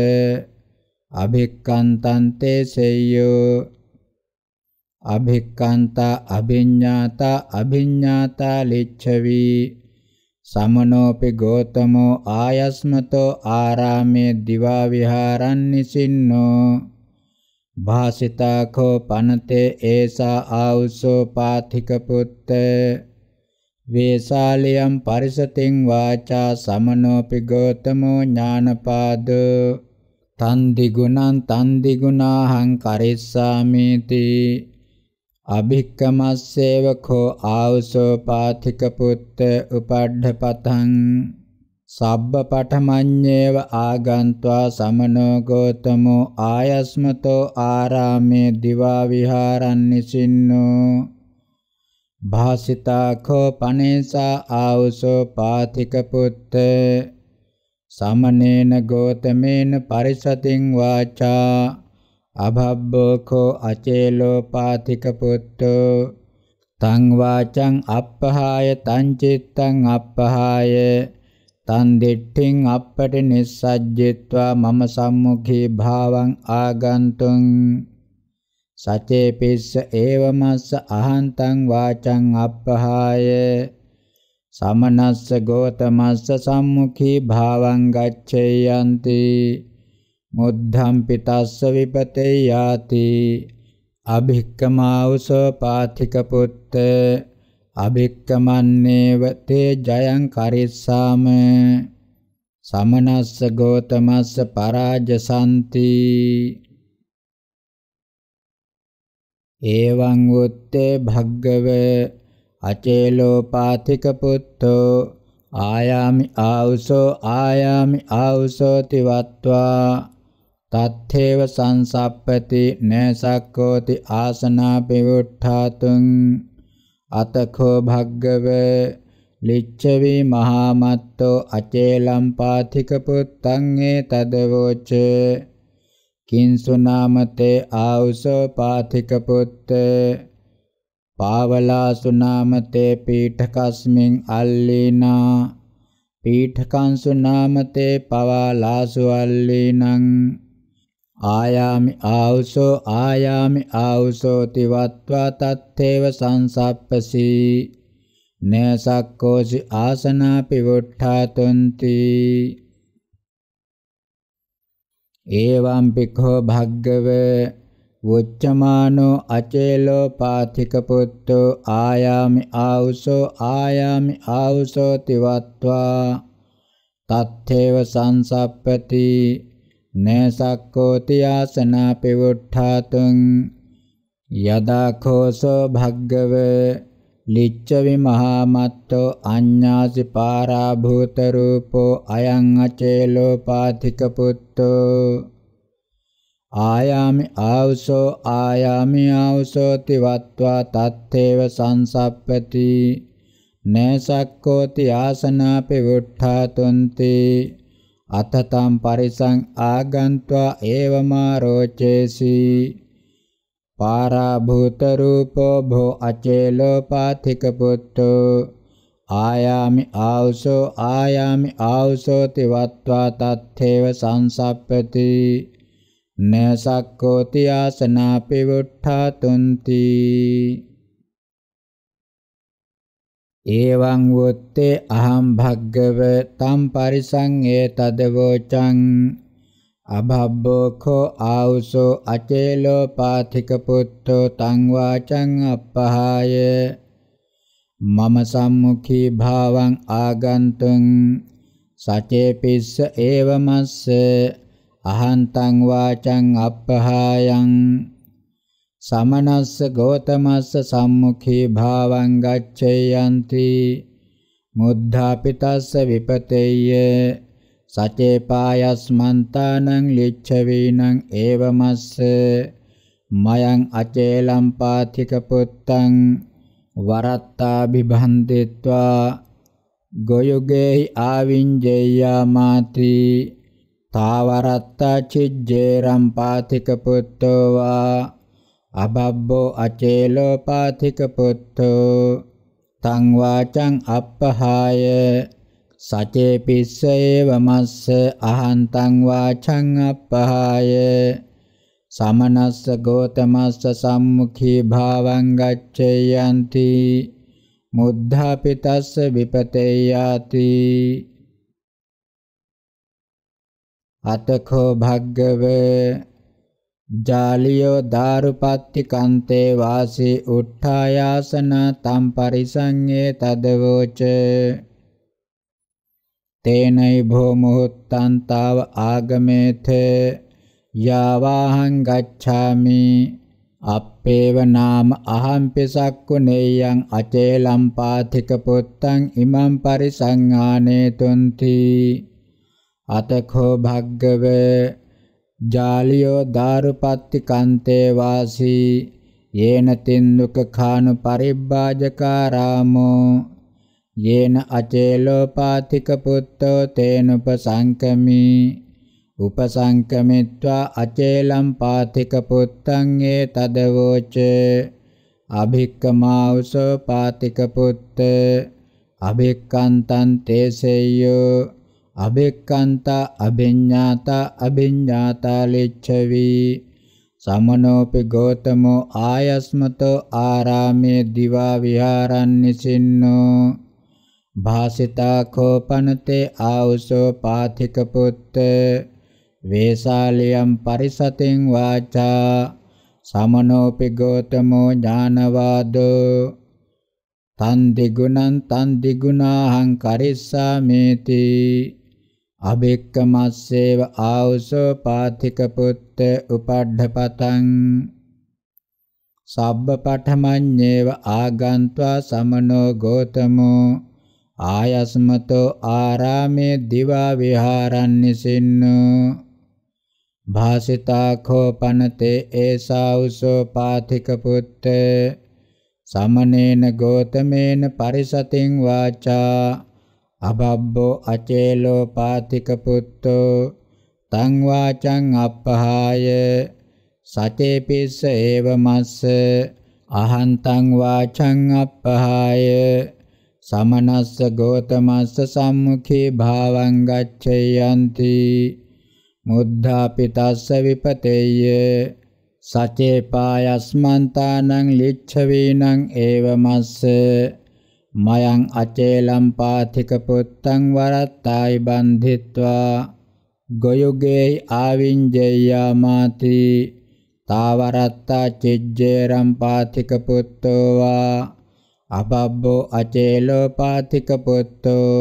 අභික්කන්තන්තේ සෙය්‍යෝ අභික්ඛන්තා අභිඤ්ඤාතා අභිඤ්ඤාතා ලිච්ඡවි සමනෝපි ගෝතමෝ ආයස්මතෝ ආරාමේ දිවා විහාරං නිසින්නෝ භාසිතාඛෝ පනතේ ඒසා ආඋසෝ පාතික පුත්ත වේසාලියම් පරිසතින් වාචා සමනෝපි ගෝතමෝ ඥානපාද තන් දිගුණං තන් දිගුණාහං කරිස්සාමේති අභික්කමස්සේවකෝ ආවසෝ පාතික පුත්ත උපඩ්ඩපතං සබ්බ පඨමඤ්ඤේව ආගන්त्वा සමනෝ ගෝතමෝ ආයස්මතෝ ආරාමේ දිවා විහාරං නිසින්නෝ භාසිතාඛෝ පනේසා ආවසෝ පාතික පුත්ත සමනේන ගෝතමේන පරිසතින් වාචා අභබ්බෝකෝ අචේලෝපාතික පුත්තෝ තං වාචං අප්පහාය තං චිත්තං අප්පහාය තන් දිට්ඨින් අප්පටි නිස්සජ්ජිත්වා මම සම්මුඛී භාවං ආගන්තුං සචේ පිස්ස ඒවමස්ස අහන්තං වාචං අප්පහාය සමනස්ස ගෝතමස්ස සම්මුඛී භාවං ගච්ඡේයන්ති මුද්ධම් පිටස්ස විපතේ යාති අභික්කමාවස පාතික පුත්ත අභික්කමන්නේව තේ ජයං කරිස්සාම සමනස්ස ගෝතමස්ස පරාජසන්ති එවං උත්තේ භග්ගව අචේලෝපාතික පුත්තෝ ආයාමි ආවුසෝ ආයාමි ආවුසෝ තිවත්වා තත්තේව සංසප්පති නසක්කෝති ආසනාපි වුට්ඨාතුං අතකෝ භග්ගව ලිච්ඡවි මහාමත්තෝ අචේලම් පාතික පුත්තං ඒ තදවෝච කිංසුනාමතේ ආවුසෝ පාතික පුත්ත පාවලාසුනාමතේ පීඨකස්මින් අල්ලීනා පීඨකංසුනාමතේ පවාලාසු අල්ලීනං ආයාමි ආවුසෝ ආයාමි ආවුසෝ තිවත්වා තත්තේව සංසප්පසී නසක්කෝසි ආසනා පිවුට්ඨාතුන්ති ඒවම් පිඛෝ භග්ගව වොච්චමානෝ අචේලෝ පාතික පුත්තෝ ආයාමි ආවුසෝ ආයාමි ආවුසෝ තිවත්වා තත්තේව සංසප්පති ne sakkoti asana pivutthatun yada khoso bhaggave licca vimahamatto annyasi parabhuta rupo ayang acelo pathika putto ආයාමි ආවසෝ ආයාමි ආවසෝ තිවත්වා තත්තේව සංසප්පති නේසක්කෝති ආසනාපි වුට්ඨාතුන්ති අතතම් පරිසං ආගන්त्वा ඒවමා රෝචේසි පාරාභූත රූපෝ භෝ අචේලෝ පාතික පුත්තෝ ආයාමි ආවසෝ ආයාමි ආවසෝ තිවත්වා තත්තේව සංසප්පති නසක්කෝති ආසනාපි වුට්ඨා තුන්ති ඒවං වොත්තේ අහං භග්ගව තම් පරිසං ඒතදවෝචං අභබ්බෝඛෝ ආවුසෝ අචේලෝ පාතික පුත්තෝ තං වාචං අපහාය මම සම්මුඛී භාවං ආගන්තුං සචේ පිස්ස ඒවමස්ස අහන්තං වාචං අපහායං සමනස්ස ගෞතමස්ස සම්මුඛේ භාවං ගච්ඡයන්ති මුද්ධාපිතස්ස විපතේය සචේපායස්මන්තානං ලිච්ඡවීනං ඒවමස්ස මයං අචේලම් පාතික පුත්තං වරත්තා විභන්දිත්වා ගොයුගේ ආවින්ජේයා මාති තාවරත්තා චිජ්ජේරම් පාතික පුත්තෝවා අබබ්බෝ අචේලෝපාතික පුත්තෝ තං වාචං අප්පහාය සචේ පිස්ස ඒව මස්ස අහන්තං වාචං අප්පහාය සමනස්ස ගෝතමස්ස සම්මුඛී භාවං ගච්ඡයන්ති මුද්ධාපිතස්ස විපතේ යාති අතකෝ භග්ගවේ ජාලියෝ දාරුපත්ති කන්තේ වාසී උට්ඨායාසන තම් පරිසංයේ තදවෝච තේනයි භෝ මුහුත්තං තාව ආගමේත යාවාහං ගච්ඡාමි අප්පේව නාම අහම්පි සක්කු නෙය්‍යං අචේලම් පාතික පුත්තං ඉමං පරිසංහානේ තුන්ති අතකෝ භග්ගවේ ජාලියෝ දාරුපත්ති කන්තේ වාසී යේන තින්දුක කානු පරිබ්බාජකාරාමෝ යේන අචේලෝපාතික පුත්තෝ තේනුපසංකමි උපසංකමිත්වා අචේලම් පාතික පුත්තං ඒ තදවෝච අභික්කමාවුසෝ පාතික පුත්ත අභික්කන්තං තේසෙය්‍යෝ අබෙක්කන්තා අභිඤ්ඤාතා අභිඤ්ඤාතා ලිච්ඡවි සමනෝපි ගෝතමෝ ආයස්මතෝ ආරාමේ දිවා විහාරං නිසින්නෝ භාසිතා කෝපනතේ ආවුසෝ පාතික පුත්ත වේසාලියම් පරිසතෙන් වාචා සමනෝපි ගෝතමෝ ඥානවාදෝ තන් දිගුණං තන් දිගුණාහං කරිස්සාමේති අබෙක්කමස්සේව ආවුසෝ පාතික පුත්ත උපඩ්ඩපතං සබ්බ පඨමඤ්ඤේව ආගන්त्वा සමනෝ ගෝතමෝ ආයස්මතෝ ආරාමේ දිවා විහාරන්නිසින්නෝ භාසිතාඛෝ පනතේ ඒසාවුසෝ පාතික පුත්ත සමනේන ගෝතමේන පරිසතින් වාචා අබබ්බෝ අචේලෝ පාතික පුත්තෝ තං වාචං අප්පහාය සතේ පිස්ස ඒව මස්ස අහන්තං වාචං අප්පහාය සමනස්ස ගෝතමස්ස සම්මුඛේ භාවං ගච්ඡයන්ති මුද්ධාපි තස්ස විපතේය සචේ පායස්මන්තානං ලිච්ඡවීනං ඒව මස්ස මයං අචේලම් පාතික පුත්තං වරත්තායි බන්ධිත්වා ගොයුගේ ආවින්ජේයා මාති තාවරත්තා චිජ්ජේරම් පාතික පුත්තෝවා අබබ්බෝ අචේලෝ පාතික පුත්තෝ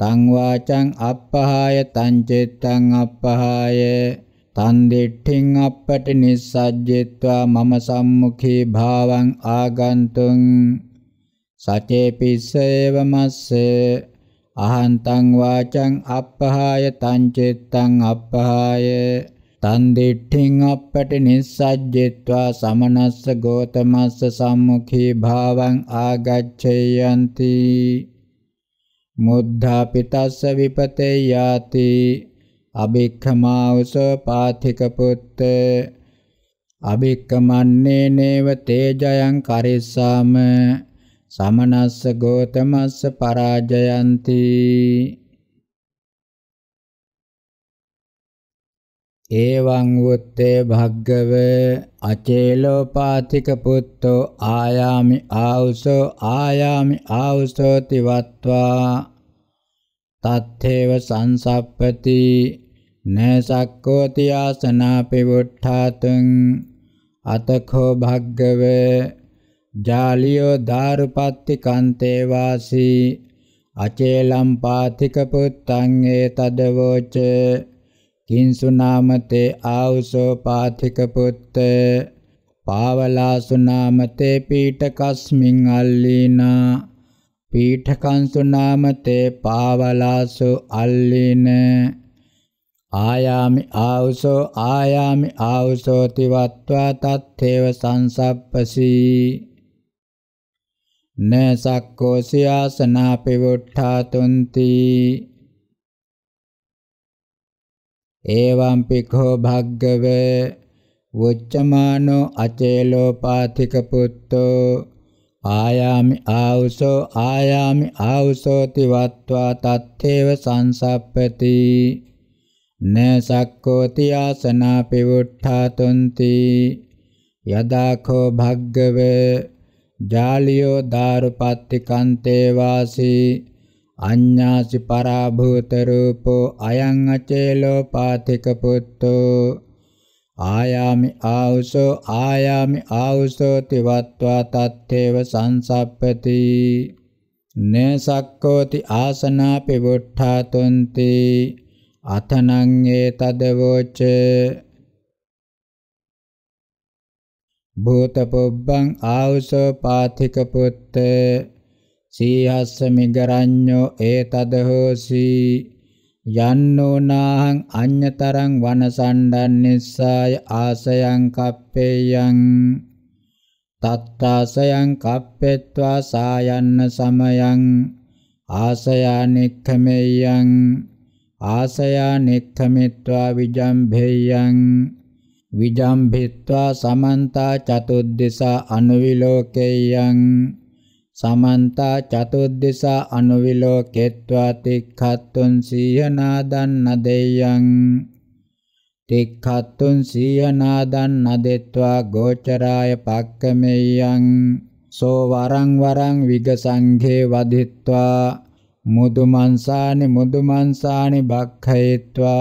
තං වාචං අප්පහාය තං චිත්තං අප්පහාය තන් දිට්ඨින් අප්පටි නිස්සජ්ජිත්වා මම සම්මුඛී භාවං ආගන්තුං සචේපිස්ස ඒව මස්සේ අහන්තං වාචං අප්පහාය තං චෙත්තං අප්පහාය තන් දිට්ඨින් අපට නිස්සජ්ජිත්වා සමනස්ස ගෝතමස්ස සම්මුඛී භාවං ආගච්ඡයන්ති මුද්ධා පිතස්ස විපතේ යාති අබික්ඛමාවස පාතික පුත්ත අබික්ඛමන්නේ නේව තේජයන් කරිස්සාම සමනස්ස ගෝතමස්ස පරාජයන්ති එවං උත්තේ භග්ගව අචේලෝපාතික පුත්තෝ ආයාමි ආවුසෝ ආයාමි ආවුසෝ තිවත්වා තත්තේව සංසප්පති නසක්කෝති ආසනාපි වුට්ඨාතුං අතකෝ භග්ගවේ ජාලියෝ දාරුපත්ති කන්තේ වාසී අචේලම් පාතික පුත්තං ඒ තදවෝච කිංසු නාමතේ ආවුසෝ පාතික පුත්ත පාවලාසු නාමතේ පීඨකස්මින් අල්ලීනා පීඨකංසු නාමතේ පාවලාසු අල්ලීන ආයාමි ආවුසෝ ආයාමි ආවුසෝති වත්වා තත්තේව සංසප්පසී න සක්කෝ සියාසනා පිවුට්ඨාතුන්ති එවං පිඛෝ භග්ගවේ වොච්චමානෝ අචේලෝපාතික පුත්තෝ ආයාමි ආවුසෝ ආයාමි ආවුසෝ තිවත්වා තත්තේව සංසප්පති න සක්කෝති ආසනා පිවුට්ඨාතුන්ති යදාඛෝ භග්ගවේ ජාලියෝ දාරුපත්ති කන්තේ වාසී අඤ්ඤාසි පරාභූත රූපෝ අයං අචේලෝ පාතික පුත්තෝ ආයාමි ආවුසෝ ආයාමි ආවුසෝ තිවත්වා තත්තේව සංසප්පති නේසක්කෝති ආසනාපි වුට්ඨාතුන්ති අතනං ඒතදවෝචේ භූතපොබ්බං ආවුසෝ පාතික පුත්ත සීහස්ස මිගරඤ්ඤෝ ඒතද හෝසි යන්නෝ නාහං අඤ්‍යතරං වනසණ්ඩන් නිස්සාය ආසයං කප්පේයං තත්තාසයං කප්පෙත්වා සායන්න සමයං ආසයානික්ඛමෙයං ආසයානික්ඛමිත්වා විජම්භෙයං විජම්භිත්වා සමන්තා චතුද්දසා අනුවිලෝකේයං සමන්තා චතුද්දසා අනුවිලෝකේत्वा තික්ඛත්තුන් සීයනාදන්න දෙයං තික්ඛත්තුන් සීයනාදන්න දෙත්වා ගෝචරාය පක්කමෙයං සෝ වරං වරං විගසංඝේ වදිත්වා මුදුමන්සානි මුදුමන්සානි භක්ඛයetva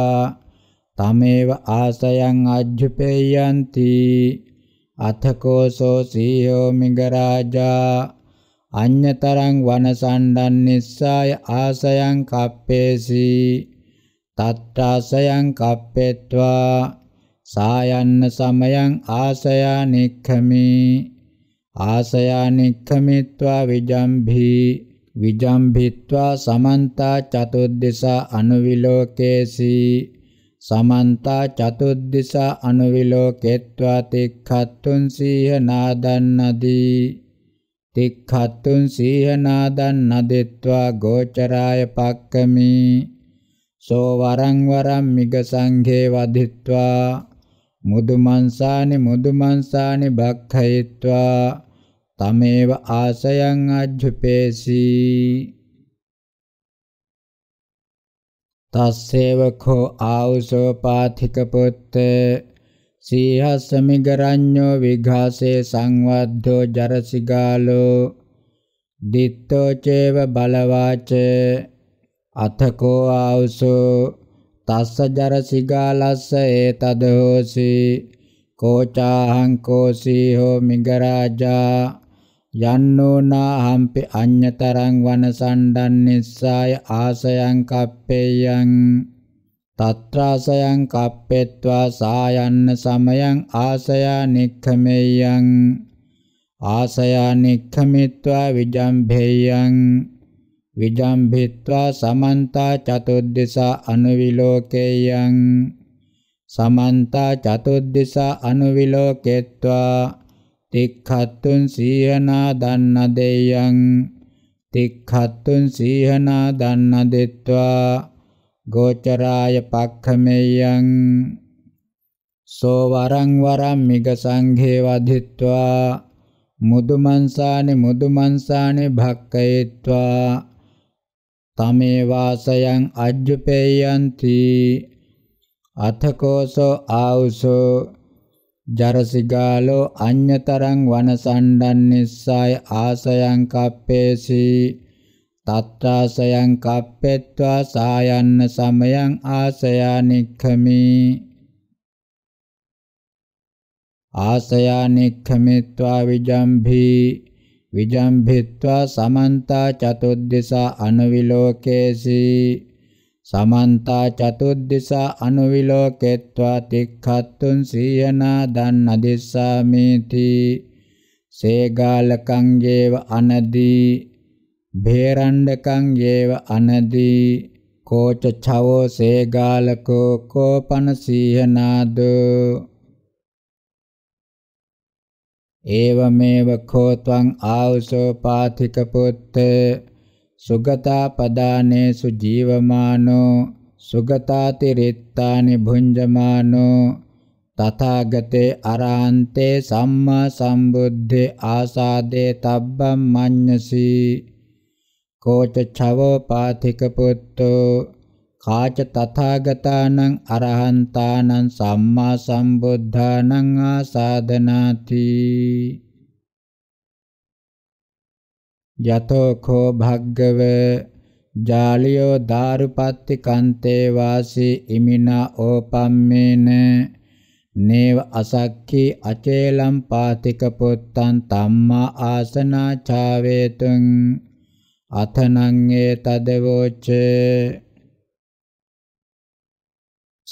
තමේව ආසයන් අජ්ජුපේයන්ති අතකෝසෝ සීයෝ මිගරාජා අඤ්‍යතරං වනසණ්ඩන් නිස්සාය ආසයන් කප්පේසි තත්තාසයන් කප්පෙත්වා සායන්න සමයන් ආසයා නික්ඛමි ආසයා නික්ඛමිත්වා විජම්භී විජම්භිත්වා සමන්තා චතුද්දසා අනුවිලෝකේසී සමන්තා චතුද්දිසා අනුවිලෝකෙත්වා තික්ඛත්තුන් සීහ නාදන්නදී තික්ඛත්තුන් සීහ නාදන්නදෙත්වා ගෝචරාය පක්කමි සෝ වරං වරම් මිග සංඝේ වදිත්වා මුදුමන්සානි මුදුමන්සානි භක්ඛයිත්වා තමේව ආසයන් අජ්ජුපේසී තස්සේවකෝ ආවුසෝපාතික පුත්තේ සීහස්සමිගරඤ්ඤෝ විඝාසේ සංවද්ධෝ ජරසිගාලෝ දිත්තෝ චේව බලවාචේ අතකෝ ආවුසෝ තස්ස ජරසිගාලස්ස ඒතදෝසි කෝචාහං කෝසී හෝ මිගරාජා යන්නෝ නාහම්පි අඤ්‍යතරං වනසණ්ඩන්නිස්සාය ආසයන් කප්පේයං තත්‍රාසයන් කප්පෙත්වා සායන්න සමයං ආසයා නික්ඛමෙයං ආසයා නික්ඛමිත්වා විජම්භේයං විජම්භිත්වා සමන්තා චතුද්දසා අනුවිලෝකේයං සමන්තා චතුද්දසා අනුවිලෝකෙත්වා තික්ඛත්තුන් සීහනා දන්න දෙයං තික්ඛත්තුන් සීහනා දන්න දෙත්වා ගෝචරාය පක්ඛමෙයං සෝ වරං වරම් මිග සංඝේ වදිත්වා මුදුමන්සානි මුදුමන්සානි භක්කයත්වා තමේ වාසයන් අජ්ජුපේයන්ති අතකෝසෝ ආවුසෝ ජරසිගාලෝ අඤ්‍යතරං වනසණ්ඩන් නිස්සාය ආසයන් කප්පේසි තත්තාසයන් කප්පෙත්වා සායන්න සමයං ආසයානික්ඛමි ආසයානික්ඛමිත්වා විජම්භි විජම්භිත්වා සමන්තා චතුද්දසා අනුවිලෝකේසී සමන්තා චතුද්දිසා අනුවිලෝකෙත්වා තික්ඛත්තුන් සීයනා දන්නදිස්සාමේති සේගාලකං ජේව අනදී භේරණ්ඩකං ජේව අනදී කෝච ඡවෝ සේගාලකෝ කෝපන සීයනාදෝ ඒවමේව කෝ ත්වං ආවසෝ පාතික පුත්තේ සුගතාපදානේසු ජීවමානෝ සුගතාතිරිත්තානි භුඤ්ජමානෝ තථාගතේ අරහන්තේ සම්මා සම්බුද්ධේ ආසාදේ තබ්බම් මඤ්ඤසි කෝච චවෝ පාතික පුත්තෝ කාච තථාගතානං අරහන්තානං සම්මා සම්බුද්ධානං ආසාදනාති යතෝ කෝ භග්ගව ජාලියෝ දාරුපත්ති කන්තේ වාසී ඉමිනා ඕපම්මේන නේව අසක්ඛි අචේලම් පාතික පුත්තං තම්මා ආසනා ඡාවේතුං අතනං ඒ තදවෝච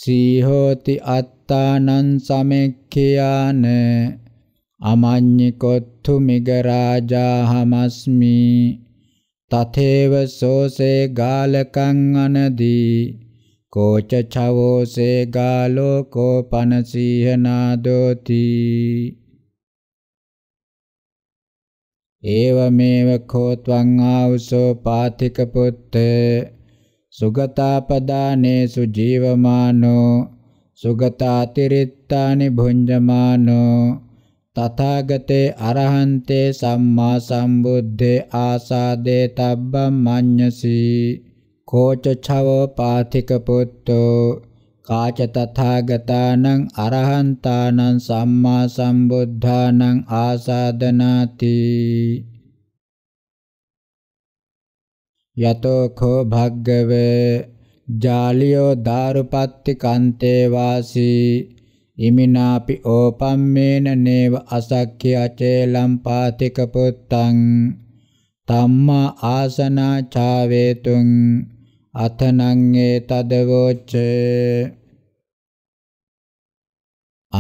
සීහෝති අත්තානං සමෙක්ඛියාන අමඤ්ඤිකොත්තු මිගරාජාහමස්මි තතේව සෝසේ ගාලකං අනදී කෝච චවෝසේ ගාලෝ කෝපනසීහනාදෝති ඒවමේව කෝත්වං ආවසෝ පාතික පුත්තේ සුගතාපදානේසු ජීවමානෝ සුගතාතිරිත්තානි භුඤ්ජමානෝ තථාගතේ අරහන්තේ සම්මා සම්බුද්දේ ආසාදේ තබ්බම් මඤ්ඤසි කෝච ඡවෝ පාතික පුත්තෝ කාච තථාගතානං අරහන්තානං සම්මා සම්බුද්ධානං ආසාදනාති යතෝ කෝ භග්ගවේ ජාලියෝ දාරුපත්ති කන්තේ වාසී ඉමිනාපි ඕපම්මේන නේව අසක්ඛ්‍ය අචේලම් පාතික පුත්තං තම්මා ආසනා චාවේතුං අතනං ඒ තදවෝච්ච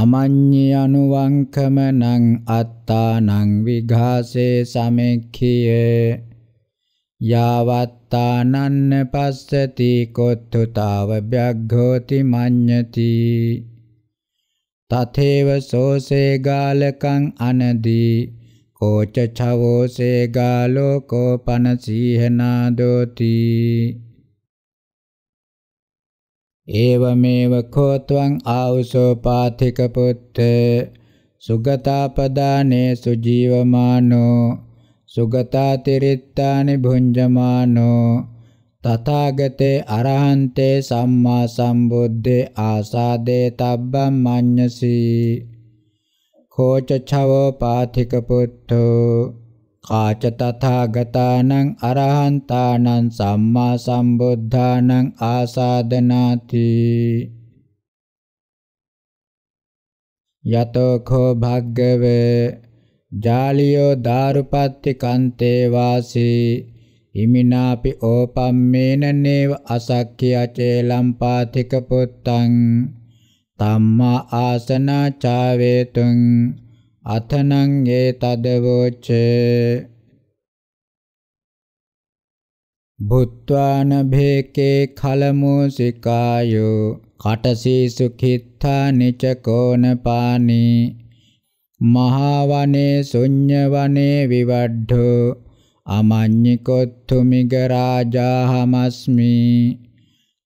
අමඤ්ඤ අනුවංකමනං අත්තානං විඝාසේ සමෙක්ඛියේ යාවත්තානන්න පස්සති කොත්තුතාව භග්ගෝති මඤ්ඤති තතේව සෝසේ ගාලකං අනදී කෝච චවෝසේ ගාලෝ කෝපන සීහනාදෝති ඒවමේව කෝත්වං ආවුසෝ පාතික පුත්ත සුගතාපදානේ සුජීවමානෝ සුගතාතිරිත්තානි භුංජමානෝ තථාගතේ අරහන්තේ සම්මා සම්බුද්දේ ආසාදේ තබ්බම් මඤ්ඤසි කෝච ඡවෝ පාතික පුත්තෝ කාච තථාගතානං අරහන්තානං සම්මා සම්බුද්ධානං ආසාදනාති යතෝ කෝ භග්ගවේ ජාලියෝ දාරුපත්ති කන්තේ වාසී ඉමිනාපි ඕපම්මේන නේව අසක්ඛ්‍ය චේලම් පාතික පුත්තං තම්මා ආසනා චාවේතුං අතනං ඒ තදවෝච බුත්වාන භේකේ කලමෝසිකායෝ කටසී සුඛිත්තා නිච කෝණපානි මහා වනේ ශුඤ්‍ය වනේ විවඩ්ඩෝ අමඤ්ඤකොත්තුමිග රාජාහමස්මි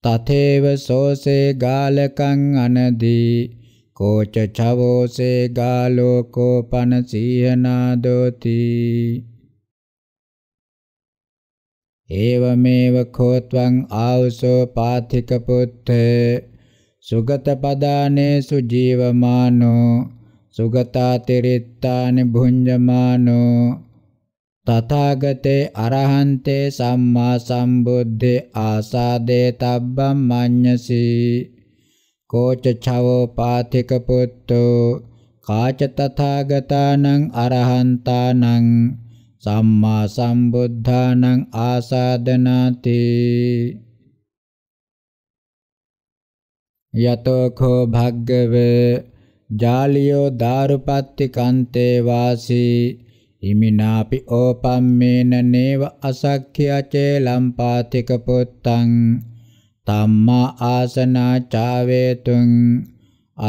තතේව සෝසේ ගාලකං අනදී කෝච චවෝසේ ගාලෝ කෝපන සීහනාදෝති ඒවමේව කෝත්වං ආවසෝ පාතික පුත්තේ සුගත පදානේසු ජීවමානෝ සුගතාතිරිත්තානි භුඤ්ජමානෝ තථාගතේ අරහන්තේ සම්මා සම්බුද්දේ ආසාදේ තබ්බම් මඤ්ඤසි කෝච ඡවෝ පාතික පුත්තෝ කාච තථාගතානං අරහන්තානං සම්මා සම්බුද්ධානං ආසාදනාති යතෝ කෝ භග්ගවේ ජාලියෝ දාරුපත්ති කන්තේ වාසී ඉමිනාපි ඕපම්මේන නේව අසක්ඛ්‍ය චේලම් පාතික පුත්තං තම්මා ආසනා චාවේතුං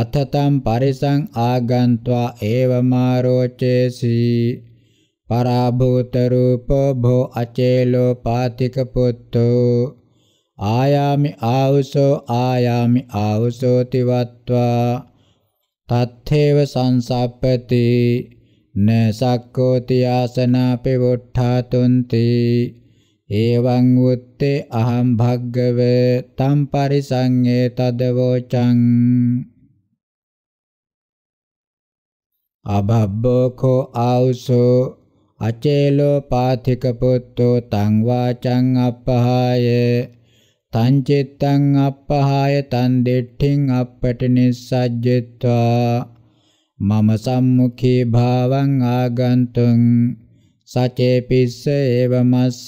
අතතම් පරිසං ආගන්त्वा ඒව මාරෝචේසි පරාභූත රූපෝ භෝ අචේලෝ පාතික පුත්තෝ ආයාමි ආවුසෝ ආයාමි ආවුසෝ තිවත්වා තත්තේව සංසප්පති න සක්කෝති ආසනාපි වොට්ඨාතුන්ති එවං උත්තේ අහං භග්ගව තම් පරිසංගේ තදවෝචං අබබ්බෝකෝ ආවුසෝ අචේලෝ පාතික පුත්තෝ තං වාචං අපහාය තං චිත්තං අපහාය තං දෙට්ඨින් අපට නිස්සජ්ජිත්වා මම සම්මුඛේ භාවං ආගන්තුං සචේ පිස්ස එවමස්ස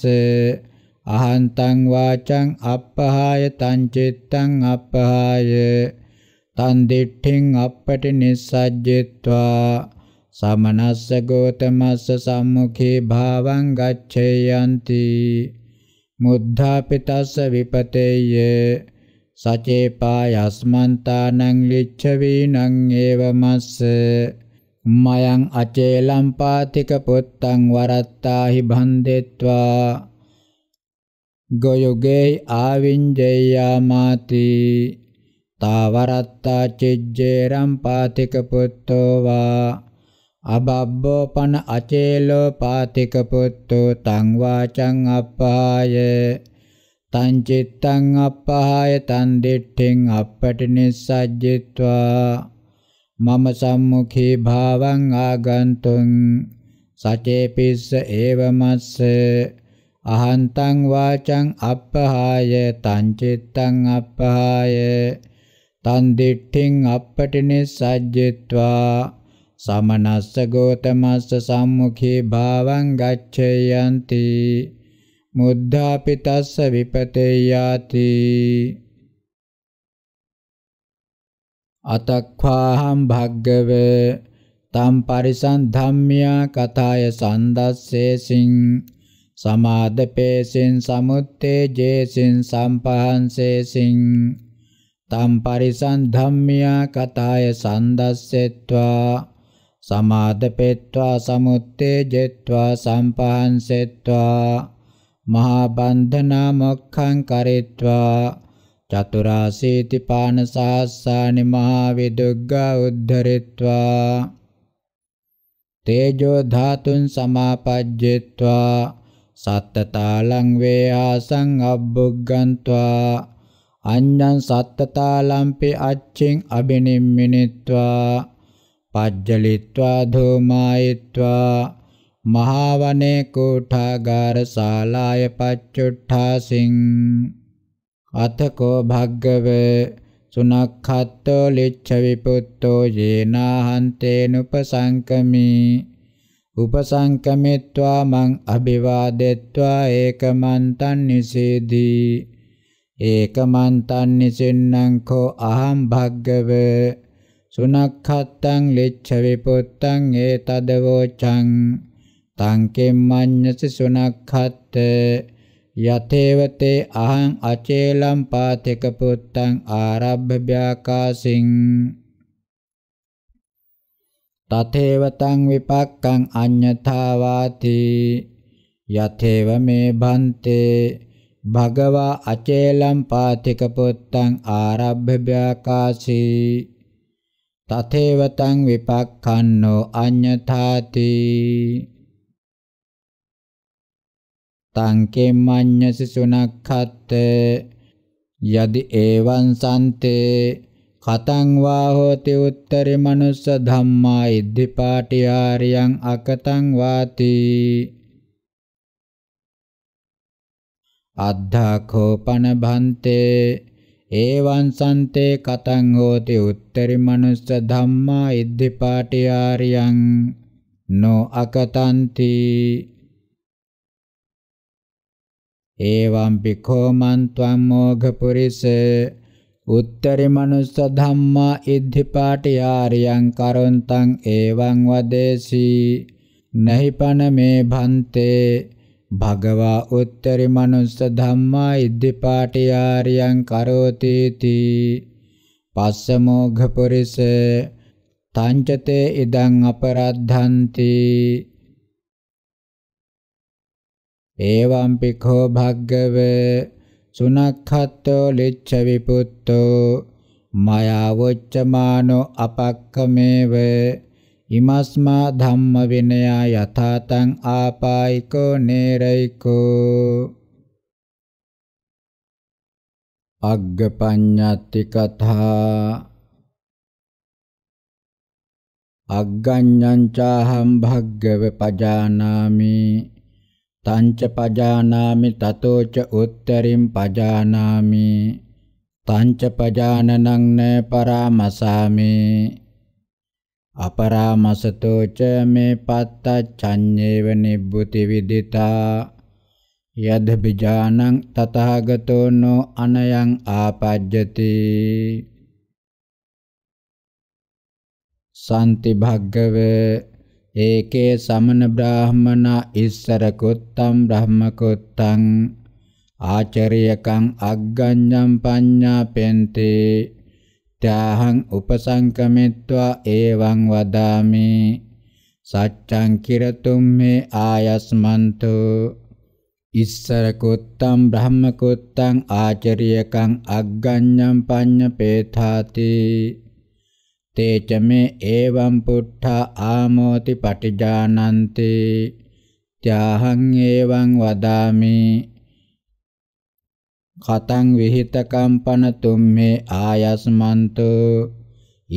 අහන්තං වාචං අප්පහාය තං චිත්තං අප්පහාය තන් දිට්ඨින් අප්පටි නිස්සජ්ජිත්වා සමනස්ස ගෝතමස්ස සම්මුඛේ භාවං ගච්ඡේයන්ති මුද්ධාපිතස්ස විපතේය සචේපා යස්මන්තානං ලිච්ඡවීනං ඒවමස්ස මයං අචේලම් පාතික පුත්තං වරත්තාහි බන්දෙත්වා ගොයුගේ ආවිඤ්ජයාමාති තාවරත්තා චිජ්ජේරම් පාතික පුත්තෝ වා අබබ්බෝ පන අචේලෝ පාතික පුත්තෝ තං වාචං අප්පායේ තං චිත්තං අපහාය තං දිට්ඨින් අපටිනිස්සජ්ජිත්වා මම සම්මුඛේ භාවං ආගන්තුං සචේපිස්ස ඒවමස්ස අහන්තං වාචං අප්පහාය තං චිත්තං අප්පහාය තං දිට්ඨින් අපටිනිසජ්ජිත්වා සමනස්ස ගෝතමස්ස සම්මුඛේ භාවං ගච්ඡයන්ති මුද්ධාපි තස්ස විපතේ යාති අතක්ඛාහම් භග්ගව තම් පරිසං ධම්මියා කතාය සන්දස්සේසින් සමාදපේසින් සමුත්තේජේසින් සම්පහන්සේසින් තම් පරිසං ධම්මියා කතාය සන්දස්සෙත්වා සමාදපෙත්වා සමුත්තේජෙත්වා සම්පහන්සෙත්වා මහා බන්ධනා මොක්ඛං කරෙත්වා චතුරාසීති පාන සාස්සානි මහා විදුග්ගා උද්ධරිත්වා තේජෝ ධාතුන් සමාපජ්ජෙත්වා සත්තතාලං වේආසං අබ්බුග්ගන්त्वा අඤ්ඤං සත්තතාලම්පි අච්චින් අබිනිම්මිනිත්වා පජ්ජලිත්වා ධෝමායිත්වා මහාවනේ කෝඨාගාර ශාලාය පච්චුට්ඨාසින් අතකෝ භග්ගවේ සුනක්ඛත්තෝ ලිච්ඡ විපුත්තෝ යේනාහන්තේනුපසංකමි උපසංකමිත්වා මං අභිවාදෙත්වා ඒකමන්තං නිසීදී ඒකමන්තං නිසින්නම් කෝ අහං භග්ගව සුනක්ඛත්තං ලිච්ඡ විපුත්තං ඒතදවෝචං තං කෙම්මඤ්ඤස සුනක්ඛත් යතේවතේ අහං අචේලම් පාතේක පුත්තං ආරබ්බ ව්‍යාකාසින් තතේව තං විපක්ඛං අඤ්ඤතා වාති යතේව මේ භන්තේ භගවා අචේලම් පාතික පුත්තං ආරබ්බ ව්‍යාකාශී තතේව තං විපක්ඛන්නෝ අඤ්ඤතාති තං කෙම්මඤ්ඤස සුනක්ඛත් යදි එවං සම්තේ කතං වා හෝති උත්තරි මනුස්ස ධම්මා ඉද්ධිපාටි ආරියං අකතං වාති අද්ධාඛෝපන භන්තේ එවං සන්තේ කතං හෝති උත්තරි මනුස්ස ධම්මා ඉද්ධිපාටි ආරියං නො අකතන්ති එවං පිඛෝ මන්ත්වං මෝඝ පුරිස උත්තරි මනුස්ස ධම්මා ඉද්ධි පාටියාරියං කරොන්තං එවං වදේසී නහි පන මේ භන්තේ භගවා උත්තරි මනුස්ස ධම්මා ඉද්ධි පාටියාරියං කරෝති තී පස්ස මෝඝ පුරිස තංචතේ ඉදං අපරද්ධන්ති එවං පිඛෝ භග්ගව සුනක්ඛත්තෝ ලිච්ඡ විපුත්තෝ මයා වොච්චමානෝ අපක්කමේව ඉමස්මා ධම්ම විනය යථාතං ආපායිකෝ නේරයිකෝ අග්ගපඤ්ඤත්ති කථා අග්ගඤ්ඤං චාහම් භග්ගව පජානාමි තංච පජානාමි තතෝච උත්තරින් පජානාමි තංච පජානනං න පරාමසාමි අපරාමසතෝච මේ පත්තච්ඡඤ්ඤේව නිබ්බුති විදිතා යද බිජානං තතහගතෝ නො අනයං ආපජ්ජති සම්ති භග්ගවේ ඒකේ සමන බ්‍රාහමනා ඉස්සර කුත්තම් බ්‍රහ්ම කුත්තං ආචරියකං අග්ගඤ්ඤම් පඤ්ඤාපෙන්තේ ත්‍යාහං උපසංකමෙත්වා එවං වදාමි සච්ඡං කිරතුම් මේ ආයස්මන්තු ඉස්සර කුත්තම් බ්‍රහ්ම කුත්තං ආචරියකං අග්ගඤ්ඤම් පඤ්ඤපේථාති තේච මේ එවම් පුට්ඨා ආමෝති පටිජානන්ති ත්‍යාහං එවං වදාමි කතං විහිත කම්පන තුම්මේ ආයස්මන්තු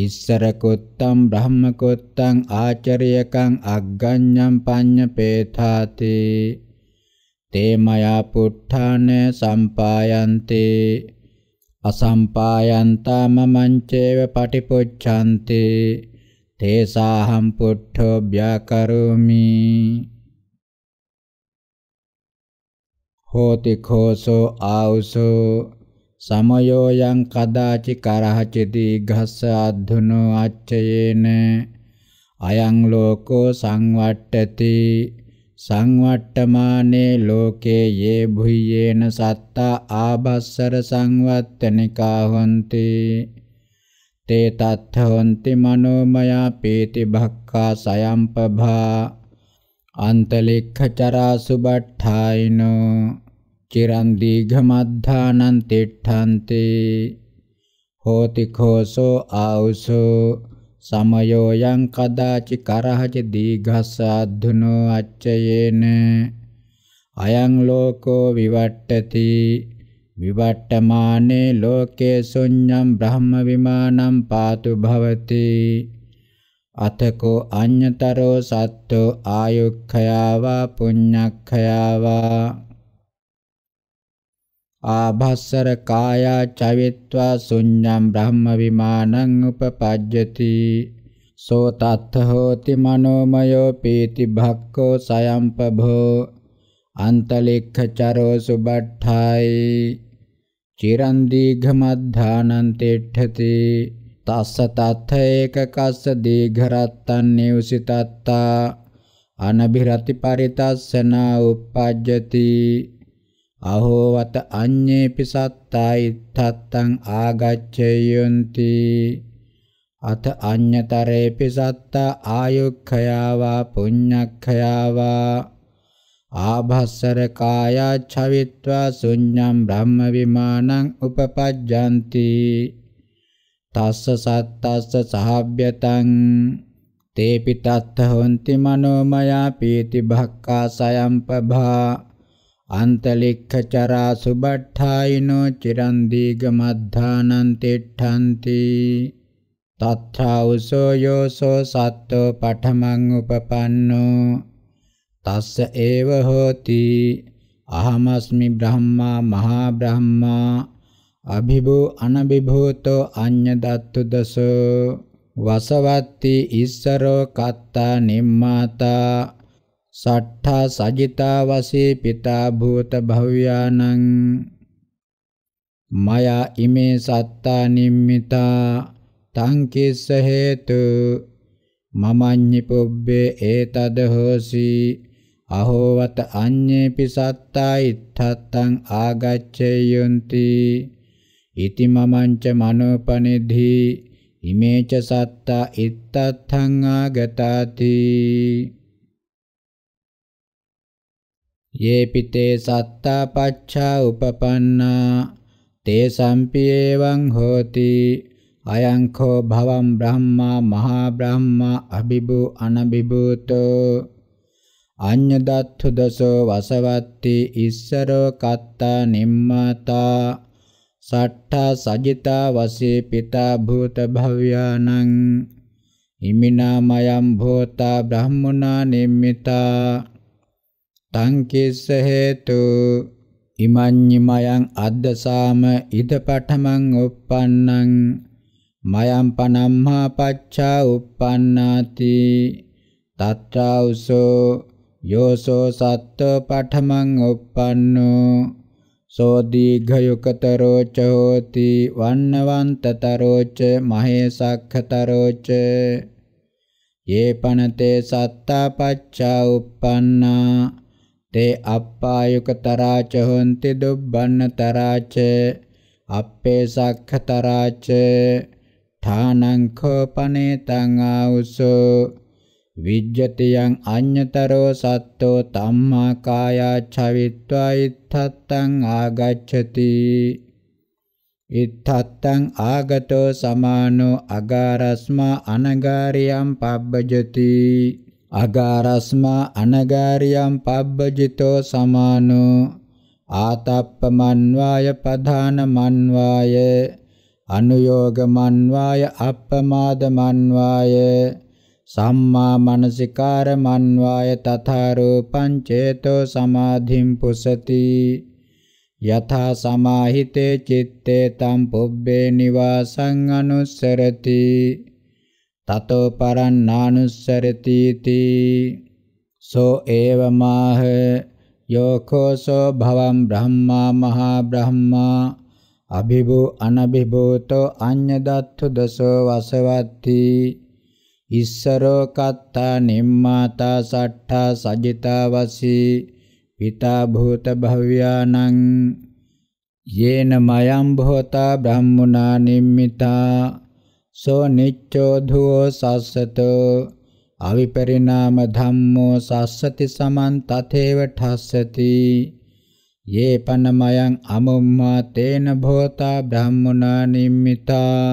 ඉස්සර කුත්තම් බ්‍රහ්ම කුත්තම් ආචරියකං අග්ගඤ්ඤම් පඤ්ඤපේථාති තේමයා පුට්ඨාන සම්පායන්තේ අසම්පායන්තා මමංචේව පටිපොච්ඡන්ති තේසාහම් පුට්ඨෝ ව්‍යාකරෝමි හෝති khෝසෝ ආවුසෝ සමයෝ යං කදාචි කරහචි දීඝස්ස අද්ධුනෝ අච්චයේන අයං ලෝකෝ සංවට්ඨති සංවට්ඨමානේ ලෝකේ යේ භුයේන සත්තා ආභස්සර සංවත්තනිකා හොಂತಿ තේ තත්ථ හොಂತಿ මනෝමයා පීති භක්ඛා සයම්පභා අන්තලෙක්ඛ චරා සුබට්ඨායිනෝ චිරන් දීඝ මද්ධානං තිට්ඨන්ති හෝති කෝසෝ ආවුසෝ සමයෝ යං කදාචි කරහච දීඝස්සාද්ධුනෝ අච්චයේන අයං ලෝකෝ විවට්ටති විවට්ටමානේ ලෝකේ ශුඤ්ඤම් බ්‍රහ්ම විමානම් පාතු භවති අතකෝ අඤ්‍යතරෝ සත්තෝ ආයුක්ඛයාවා පුඤ්ඤක්ඛයාවා ආභස්සර කායා චවිත්වා ශුඤ්ඤම් බ්‍රහ්ම විමානං උපපජ්ජති සෝ තත්ථ හෝති මනෝමයෝ පීති භක්ඛෝ සයම්පභෝ අන්තලෙක්ඛ චරෝ සුබට්ඨායි චිරන් දීඝ මද්ධානං තෙට්ඨති තස්ස තත්ථ ඒක කස්ස දීඝ රත්තං නිවසිතත්තා අනභිරති පරිතස්සනා uppajjati අහෝවත අඤ්ඤේපි සත්තා ඉත්තත්තං ආගච්ඡේයොන්ති අත අඤ්ඤතරේපි සත්තා ආයුක්ඛයාවා පුඤ්ඤක්ඛයාවා ආභස්සර කායා චවිත්වා ශුඤ්ඤම් බ්‍රහ්ම විමානං උපපජ්ජಂತಿ තස්ස සත්තස්ස සහභ්‍යතං තේපි තත්ත හොಂತಿ මනෝමයා පීති භක්කා සයම්පභා අන්තලික්ඛචරා සුබට්ඨායිනෝ චිරන් දීගමද්ධානං තිට්ඨන්ති තත්ථාවසෝ යෝසෝ සත්තෝ පඨමං උපපන්නෝ තස්ස ඒව හෝති අහමස්මි බ්‍රහ්මා මහා බ්‍රහ්මා අභිභූ අනබිභූතෝ අඤ්ඤ දත්තු දසෝ වසවත්ති ඉස්සරෝ කත්තා නිම්මාතා සට්ඨා සජිතා වසේ පිතා භූත භව්‍යානං මයා ඉමේ සත්තා නිම්මිතා තං කිස්ස හේතු මමඤ්ඤි පුබ්බේ ඒතද හෝසි අහෝවත අඤ්ඤේපි සත්තා ඉත්තත්තං ආගච්ඡේයොන්ති ඉති මමංච මනෝපනිධි ඉමේච සත්තා ඉත්තත්තං ආගතාති ये पिते सत्ता पच्छा उपपन्ना ते सम्पिएवं होति अयङ्खो भवं ब्रह्म महाब्रह्म अभिभु अनभिभूतो අඤ්ඤදත්ථු දසෝ වසවත්ති ඉස්සරෝ කත්තා නිම්මතා සට්ඨා සජිතා වසී පිතා භූත භව්‍යානං ඉමිනාමයම් භූතා බ්‍රහ්මනා නිම්මිතා තං කිස්ස හේතු ඉමඤ්ඤිමයං අද්දසාම ඉදපඨමං uppannං මයං පනම්හා පච්චා uppannaති තත්තාඋසෝ යෝසෝ සත්ත පඨමං uppannෝ සෝ දීඝයකතරෝ ච හෝති වන්නවන්තතරෝ ච මහේසක්ඛතරෝ ච යේපනතේ සත්තා පච්චා uppannaa තේ අප්පායුකතරාච හොಂತಿ දුබ්බන්නතරාච අප්පේ සක්ඛතරාච ථානං කෝපනේතං ආඋසෝ විජ්ජතියං අඤ්ඤතරෝ සත්තෝ තම්මා කායා චවිත්වා ඉත්තත්තං ආගච්ඡති ඉත්තත්තං ආගතෝ සමානෝ අගාරස්මා අනගාරියම් පබ්බජති අගාරස්මා අනගාරියම් පබ්බජිතෝ සමානෝ ආතප්පමන්වාය පධානමන්වාය අනුയോഗමන්වාය අප්පමාදමන්වාය සම්මා මනසිකාරමන්වාය තථා රූපං චේතෝ සමාධිම් පුසති යථා සමාහිතේ චitte තම් පුබ්බේ නිවාසං අනුස්සරති තතෝ පරන්නානුස්සරති තී සෝ ඒවමාහ යෝකෝ සෝ භවම් බ්‍රහ්මා මහා බ්‍රහ්මා අභිභු අනභිභූතෝ අඤ්ඤදත්තු දසෝ වසවත්ති ඉස්සරෝ කත්තා නිම්මාතා සට්ඨා සජිතා වසී පිතා භූත භව්‍යානං යේන මයම් භෝතා බ්‍රහ්මුණා නිම්මිතා සෝ නිච්ඡෝ ධුවෝ සස්සතෝ අවිපරිණාම ධම්මෝ සස්සති සමන් තතේව ඨස්සති යේ පනමයන් අමුම්මා තේන භෝතා බ්‍රහ්මනා නිම්මිතා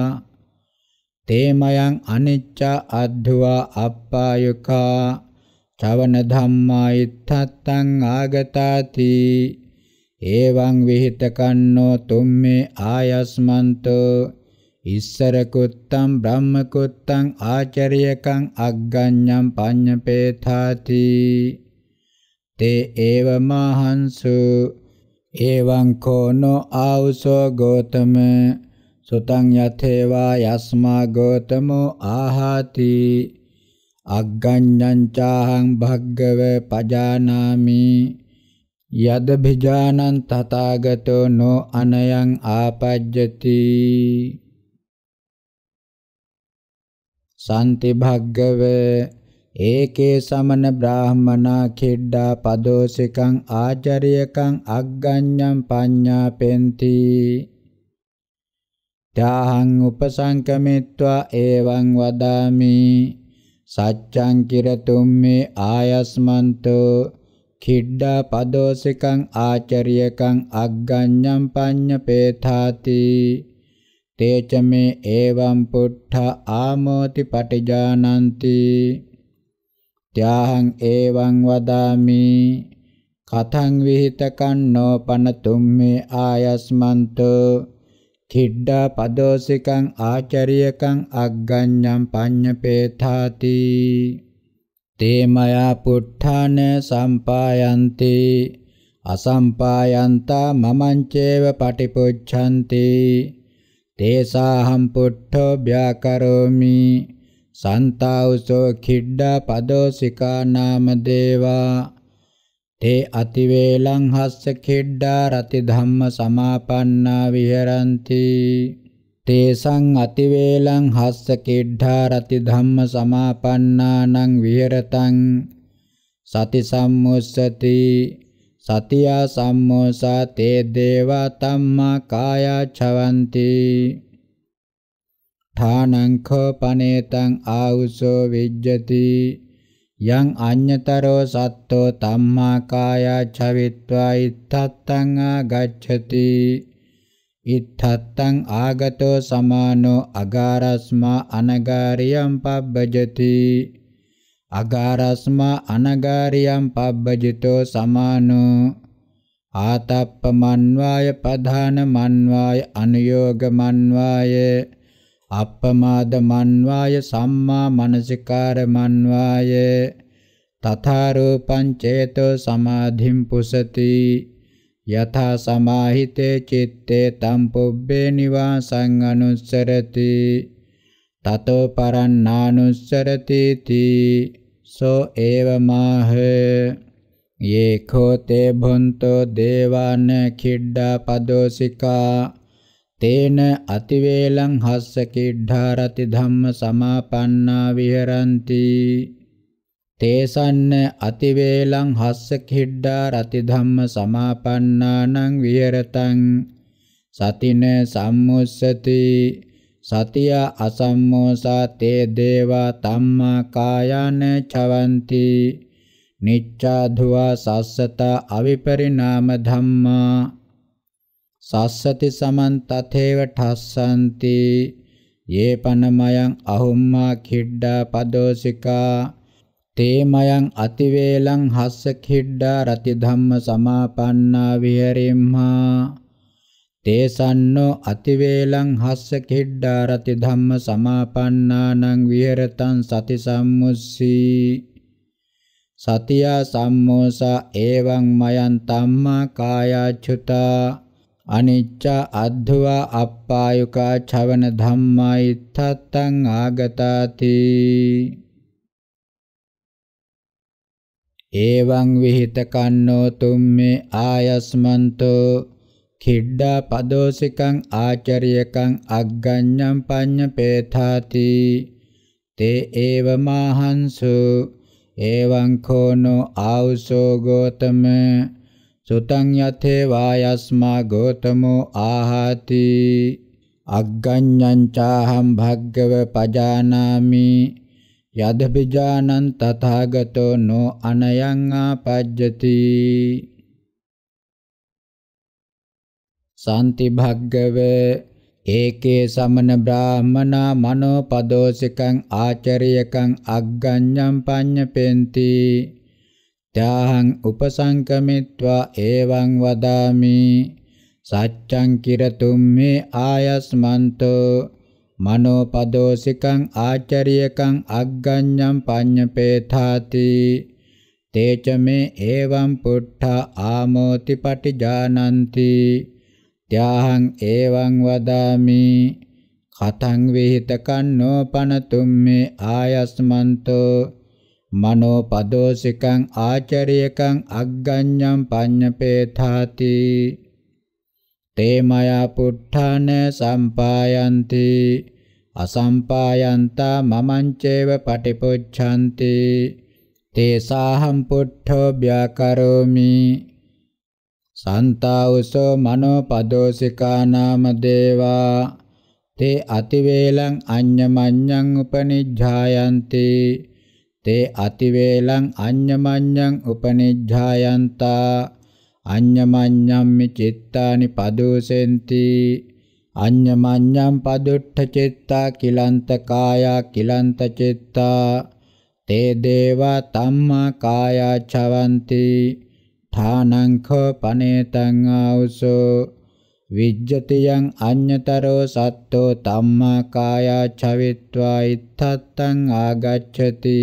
තේමයන් අනිච්ච අද්ධවා අප්පායකා චවන ධම්මා ඉත්තත්තං ආගතාති එවං විಹಿತ කන්නෝ තුම්මේ ආයස්මන්තෝ ඉස්සර කුත්තම් බ්‍රහ්ම කුත්තම් ආචරියකං අග්ගඤ්ඤම් පඤ්ඤපේථාති තේ ඒව මහන්සු එවං කෝනෝ ආවුසෝ ගෝතම සුතං යතේවා යස්මා ගෝතමෝ ආහාති අග්ගඤ්ඤං චාහං භග්ගව පජානාමි යද බිජානං තථාගතෝ නො අනයං ආපජ්ජති සම්ති භග්ගව ඒකේ සමන බ්‍රාහමනා කෙඩ්ඩා පදෝසිකං ආචරියකං අග්ගඤ්ඤං පඤ්ඤාපෙන්ති තාහං උපසංකමිත්වා එවං වදාමි සච්ඡං කිරතුම් මේ ආයස්මන්තෝ කිඩ්ඩා පදෝසිකං ආචරියකං අග්ගඤ්ඤං පඤ්ඤපේථාති තේච මේ එවං පුට්ඨ ආමෝති පටිජානಂತಿ ත්‍යාහං එවං වදාමි කතං විಹಿತ කන්නෝ පනතුම් මේ ආයස්මන්තෝ කිඩ්ඩා පදෝසිකං ආචරියකං අග්ගඤ්ඤං පඤ්ඤපේථාති තේමයා පුට්ඨාන සම්පායන්ති අසම්පායන්තා මමං චේව පටිපුච්ඡන්ති තේසාහම් පුට්ඨෝ ව්‍යාකරෝමි සන්තාවසෝ කිඩ්ඩා පදෝසිකා නාම දේවා තේ අතිවේලං හස්ස කිඩ්ඩා රති ධම්ම සමාපන්නා විහෙරಂತಿ තේසං අතිවේලං හස්ස කිඩ්ඩා රති ධම්ම සමාපන්නානං විහෙරතං සති සම්මුස්සති සතියා සම්මෝසා තේ දේවා තම්මා කායච්ඡවಂತಿ ථානං කෝපනේතං ආඋසෝ විජ්ජති යං අඤ්‍යතරෝ සත්තෝ තම්මා කායච්ඡවිත්වා ඉත්තත්තං ආගච්ඡති ඉත්තත්තං ආගතෝ සමානෝ අගාරස්මා අනගාරියම් පබ්බජති අගාරස්මා අනගාරියම් පබ්බජිතෝ සමානෝ ආතප්පමන්වාය පධානමන්වාය අනුയോഗමන්වාය අප්පමාදමන්වාය සම්මා මනසිකාරමන්වාය තථා රූපං චේතෝ සමාධිම් පුසති යථා සමාහිතේ චිත්තේ තම් පුබ්බේ නිවාසං අනුස්සරති තතෝ පරන්නානුස්සරති තී सो एवमाह येखो ते भुन्तो देवान् खिड्डापदोषिका තේන අතිවේලං හස්ස කිද්ධාරති ධම්ම සමාපන්නා විහරಂತಿ තේසන්න අතිවේලං හස්ස කිද්ධාරති ධම්ම සමාපන්නානං විහෙරතං සතින සම්මුස්සති සතිය අසම්මෝසා තේ දේවා තම්මා කායන චවಂತಿ නිච්ඡා ධුවා සස්සත අවිපරිණාම ධම්මා සස්සති සමන් තතේව ඨස්සන්ති යේ පනමයන් අහුම්මා කිඩ්ඩා පදෝසිකා තේමයන් අතිවේලං හස්ස කිඩ්ඩා රති ධම්ම සමාපන්නා විහෙරිම්හා තේසන්නෝ අතිවේලං හස්ස කෙඩ්ඩා රති ධම්ම සමාපන්නානං විහෙරතං සති සම්මුස්සී සතියා සම්මෝසා එවං මයන් තම්මා කායාච්චුතා අනිච්ච අද්ධවා අප්පායුකා ඡවන ධම්මා ඉත්තත්තං ආගතාති එවං විಹಿತ කන්නෝ තුම්මේ ආයස්මන්තෝ කිඩ්ඩා පදෝසිකං ආචරියකං අග්ගඤ්ඤං පඤ්ඤපේථාති තේ ඒව මාහංසු එවං කෝනෝ ආවුසෝ ගෝතම සුතං යතේ වායස්මා ගෝතමෝ ආහාති අග්ගඤ්ඤං චාහං භග්ගව පජානාමි යද බිජානං තථාගතෝ නො අනයං ආපජ්ජති සාන්ති භග්ගවේ ඒකේ සමන බ්‍රාහමනා මනෝපදෝසිකං ආචරියකං අග්ගඤ්ඤම් පඤ්ඤපෙන්ති ත්‍යාහං උපසංකමිත්වා එවං වදාමි සච්ඡං කිරතුම් මේ ආයස්මන්තෝ මනෝපදෝසිකං ආචරියකං අග්ගඤ්ඤම් පඤ්ඤපේථාති තේච මේ එවං පුට්ඨා ආමෝති පටිජානಂತಿ ත්‍යාහං එවං වදාමි කතං වේහිත කන්නෝ පනතුම් මේ ආයස්මන්තෝ මනෝ පදෝසිකං ආචරියකං අග්ගඤ්ඤං පඤ්ඤපේථාති තේමයා පුට්ඨාන සම්පායන්ති අසම්පායන්තා මමංචේව පටිපොච්ඡanti තේසාහම් පුට්ඨෝ ව්‍යාකරෝමි සන්තාවසෝ මනෝ පදෝසිකා නාම දේවා තේ අතිවේලං අඤ්ඤමඤ්ඤං උපනිජ්ජායන්ති තේ අතිවේලං අඤ්ඤමඤ්ඤං උපනිජ්ජායන්තා අඤ්ඤමඤ්ඤම් චිත්තානි පදෝසෙන්ති අඤ්ඤමඤ්ඤම් පදුට්ඨ චිත්තා කිලන්ත කායා කිලන්ත චිත්තා තේ දේවා තම්මා කායා චවන්ති ඨානංඛ පනේතං ආවසෝ විජ්ජතියං අඤ්‍යතරෝ සත්තෝ තම්මා කායා චවිත්වා ඉත්තත්තං ආගච්ඡති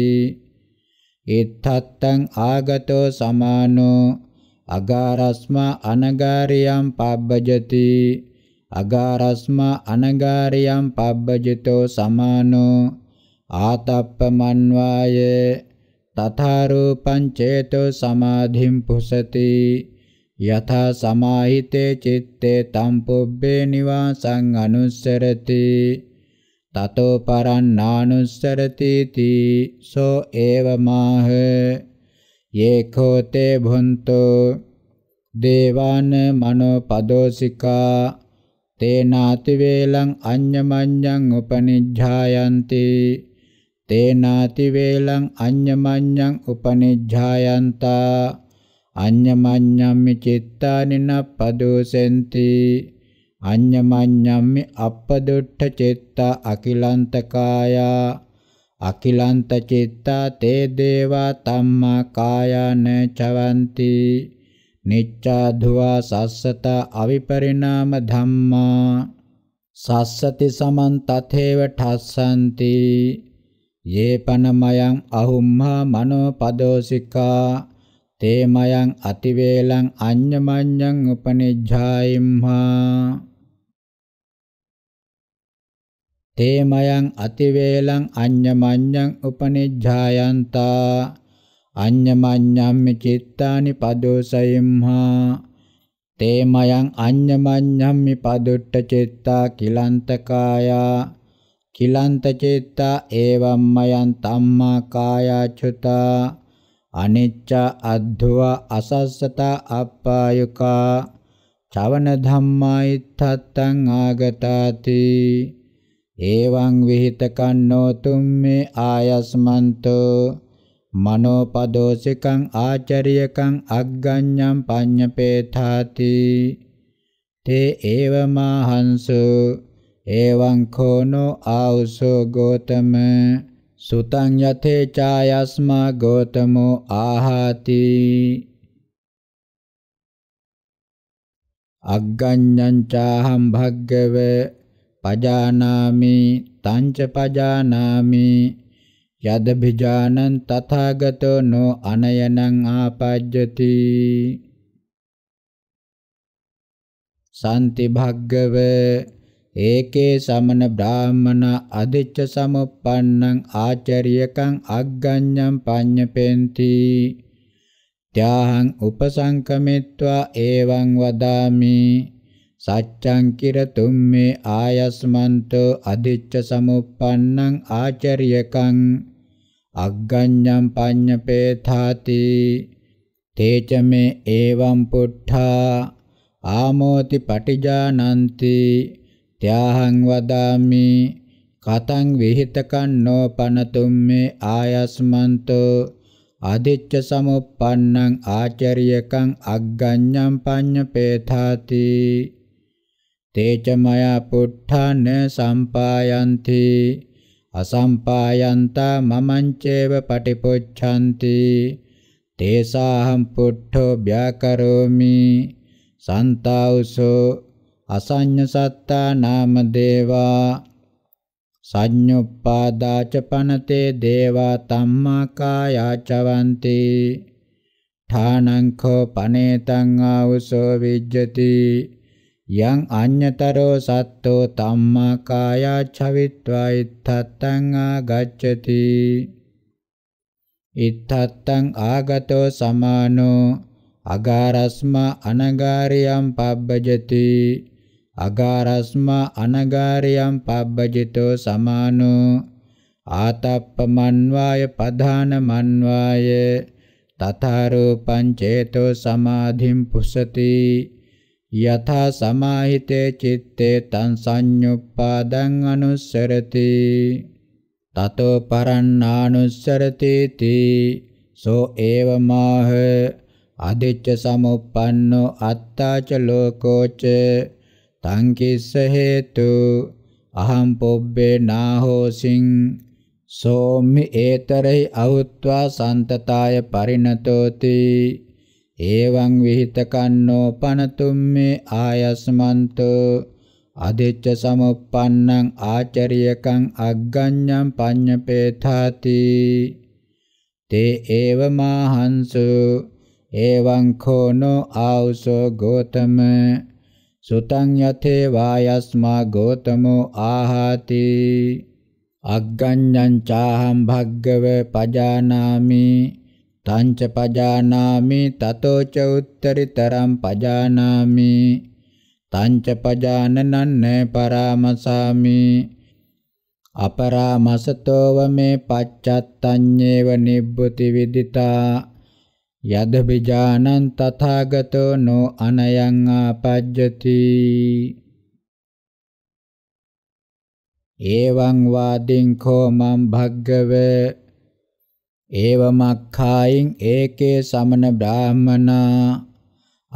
ඉත්තත්තං ආගතෝ සමානෝ අගාරස්මා අනගාරියම් පබ්බජති අගාරස්මා අනගාරියම් පබ්බජිතෝ සමානෝ ආතප්පමන්වායේ තථා රූපං චේතෝ සමාධිම් පුසති යථා සමාහිතේ චitte තම් පොබ්බේ නිවාසං අනුස්සරති තතෝ පරන්නානුස්සරති තී සෝ ඒවමාහ යේඛෝ තේ භුන්තෝ දේවාන මනෝ පදෝසිකා තේනාති වේලං අඤ්ඤමඤ්ඤං උපනිජ්ජායන්ති තේනාති වේලං අඤ්ඤමඤ්ඤං උපනිජ්ජායන්තා අඤ්ඤමඤ්ඤම්මි චිත්තානින පදෝසෙන්ති අඤ්ඤමඤ්ඤම්මි අප්පදොට්ඨ චිත්තා අකිලන්තකායා අකිලන්ත චිත්තා තේ දේවා තම්මා කායන චවಂತಿ නිච්ඡාධුවා සස්සත අවිපරිණාම ධම්මා සස්සති සමන් තතේව ඨස්සන්ති යේපනමයං අහුම්හා මනෝ පදෝසිකා තේමයන් අතිවේලං අඤ්ඤමඤ්ඤං උපනිජ්ජායිම්හා තේමයන් අතිවේලං අඤ්ඤමඤ්ඤං උපනිජ්ජායන්තා අඤ්ඤමඤ්ඤම්මි චිත්තානි පදෝසයිම්හා තේමයන් අඤ්ඤමඤ්ඤම්මි පදුට්ඨ චිත්තා කිලන්තකායා කිලන්ත චේත්තා ඒවම්මයන් තම්මා කායාචුතා අනිච්ච අද්ධව අසස්සත අප්පායකා චවන ධම්මයිත්තත්තං ආගතාති එවං විಹಿತ කන්නෝ තුම්මේ ආයස්මන්තෝ මනෝපදෝසිකං ආචරියකං අග්ගඤ්ඤං පඤ්ඤපේථාති තේ ඒවමාහංසෝ එවං කෝනෝ ආවසෝ ගෝතම සුතං යතේ ඡායස්මා ගෝතමෝ ආහාති අග්ගඤ්ඤං චාහම් භග්ගව පජානාමි තංච පජානාමි යද බිජානං තථාගතෝ නෝ අනයනං ආපජ්ජති සම්ති භග්ගව ඒකේ සමන බ්‍රාහ්මන අදිච්ච සමුප්පන්නං ආචාරියකං අග්ගඤ්ඤං පඤ්ඤපෙන්ති ත්‍යාහං උපසංකමිත්වා එවං වදාමි සච්ඡං කිරතුම් මේ ආයස්මන්තෝ අදිච්ච සමුප්පන්නං ආචාරියකං අග්ගඤ්ඤං පඤ්ඤපේථාති තේච මේ එවං පුට්ඨා ආමෝති පටිජානಂತಿ ත්‍යාහං වදාමි කතං විහිතකන්නෝ පනතුම්මේ ආයස්මන්තෝ ආදිච්ච සමුප්පන්නං ආචරියකං අග්ගඤ්ඤං පඤ්ඤපේථාති තේච මයා පුට්ඨාන සම්පායන්ති අසම්පායන්තා මමංචේව පටිපොච්ඡanti තේසාහම් පුට්ඨෝ ව්‍යාකරෝමි සන්තාඋසෝ අසඤ්ඤ සත්තා නාම දේවා සඤ්ඤුප්පාදාච පනතේ දේවා තම්මා කායාචවಂತಿ ඨානංඛෝ පනේතං ආවසෝ විජ්ජති යං අඤ්ඤතරෝ සත්තෝ තම්මා කායාචවිත්වා ඉත්තත්තං ආගච්ඡති ඉත්තත්තං ආගතෝ සමානෝ අගාරස්ම අනගාරියම් පබ්බජති අගාරස්මා අනගාරයම් පබ්බජිතෝ සමානෝ ආතප්පමන්වාය පධානමන්වාය තතරූපං චේතෝ සමාධිම් පුසති යථා සමාහිතේ චitte තං සංඤුප්පාදං අනුස්සරති තතෝ පරණානුස්සරති තී සෝ ඒවමාහ අදිච්ච සමුප්පන්නෝ අත්තාච ලෝකෝච තං කිස්ස හේතු අහං පොබ්බේ නාහෝසින් සෝමි ඒතරයි අහුත්වා සන්තතාය පරිණතෝති එවං විಹಿತ කන්නෝ පනතුම්මේ ආයස්මන්තෝ අදෙච්ච සමුප්පන්නං ආචරියකං අග්ගඤ්ඤං පඤ්ඤපේථාති තේ ඒව මාහංසු එවං කෝනෝ ආවුසෝ ගෝතම සුතං යතේ වායස්මා ගෝතමෝ ආහාති අග්ගඤ්ඤං චාහං භග්ගව පජානාමි තංච පජානාමි තතෝ ච උත්තරිතරම් පජානාමි තංච පජානනන්න පරාමසාමි අපරාමසතෝව මේ පච්චත්තඤ්ඤේව නිබ්බුති විදිතා යද බිජානං තථාගතෝ නො අනයං ආපජ්ජති එවං වාදින් කෝ මම් භග්ගවේ ඒවමක්ඛායින් ඒකේ සමන බ්‍රාහමනා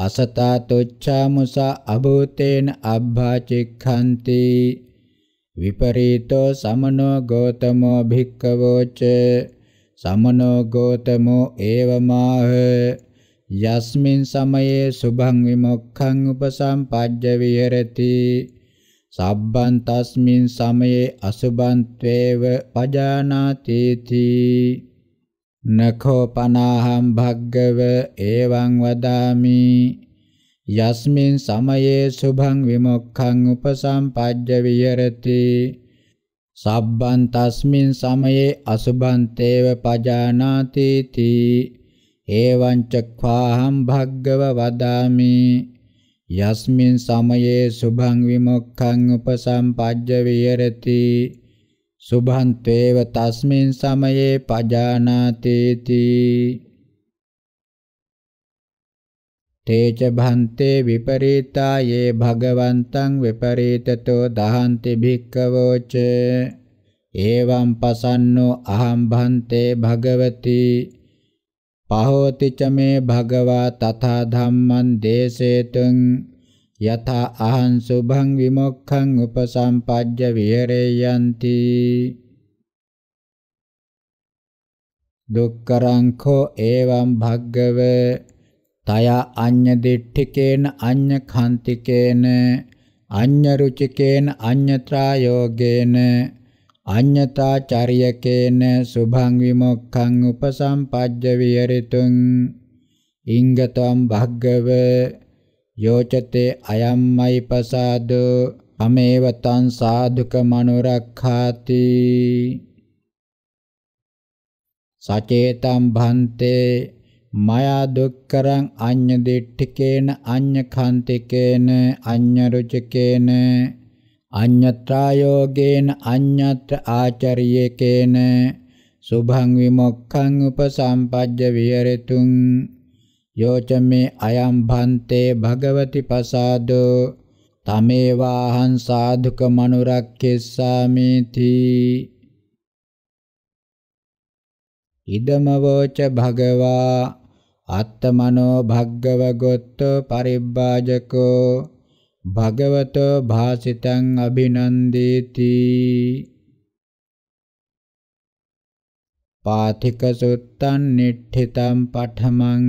අසතා තුච්ඡා මුසා අභූතේන අබ්භාචික්ඛන්ති විපරීතෝ සමනෝ ගෝතමෝ භික්ඛවෝචේ සමනෝ ගෝතමෝ ඒවමාහ යස්මින් සමයේ සුභං විමුක්ඛං උපසම්පජ්ජ විහෙරති සබ්බන් තස්මින් සමයේ අසුබන්ත්වේව පජානාති තී නඛෝ පනාහම් භග්ගව එවං වදාමි යස්මින් සමයේ සුභං විමුක්ඛං උපසම්පජ්ජ විහෙරති සබ්බන් තස්මින් සමයේ අසුබන් තේව පජානාති තී එවං චක්ඛාහම් භග්ගව වදාමි යස්මින් සමයේ සුභං විමුක්ඛං උපසම්පජ්ජ විහෙරති සුභං තේව තස්මින් සමයේ පජානාති තී තේච භන්තේ විපරීතා යේ භගවන්තං විපරීතතෝ දහන්ති භික්කවෝච එවං පසන්නෝ අහං භන්තේ භගවති පහෝති ච මේ භගවා තථා ධම්මං දේසේතුං යථා අහං සුභං විමුක්ඛං උපසම්පජ්ජ විහෙරේයන්ති දුක්කරං කෝ එවං භග්ගවේ තය අඤ්ඤ දිට්ඨිකේන අඤ්ඤ කාන්තිකේන අඤ්ඤ රුචිකේන අඤ්ඤත්‍රායෝගේන අඤ්ඤතා චාරියකේන සුභං විමුක්ඛං උපසම්පජ්ජ විහෙරිතුං ඉංගතම් භග්ගව යෝචතේ අයම්මයි පසාදෝ අමේව තං සාධුක මනුරක්ඛාති සචේතම් භන්තේ මයා දුක්කරං අඤ්ඤ දිට්ඨිකේන අඤ්ඤ කාන්තිකේන අඤ්ඤ රුචිකේන අඤ්ඤත්‍රායෝගේන අඤ්ඤත්‍ර ආචරියේකේන සුභං විමුක්ඛං උපසම්පජ්ජ විහෙරතුං යෝචමේ අයම් භන්තේ භගවති පසාදෝ තමේවාහං සාධුක මනුරක්ඛෙස්සාමේති ඉදමවෝච භගවා අත්තමනෝ භග්ගවගොත්තෝ පරිබ්බාජකෝ භගවතෝ භාසිතං අභිනන්දේති පාතික සුත්තං නිට්ඨිතං පඨමං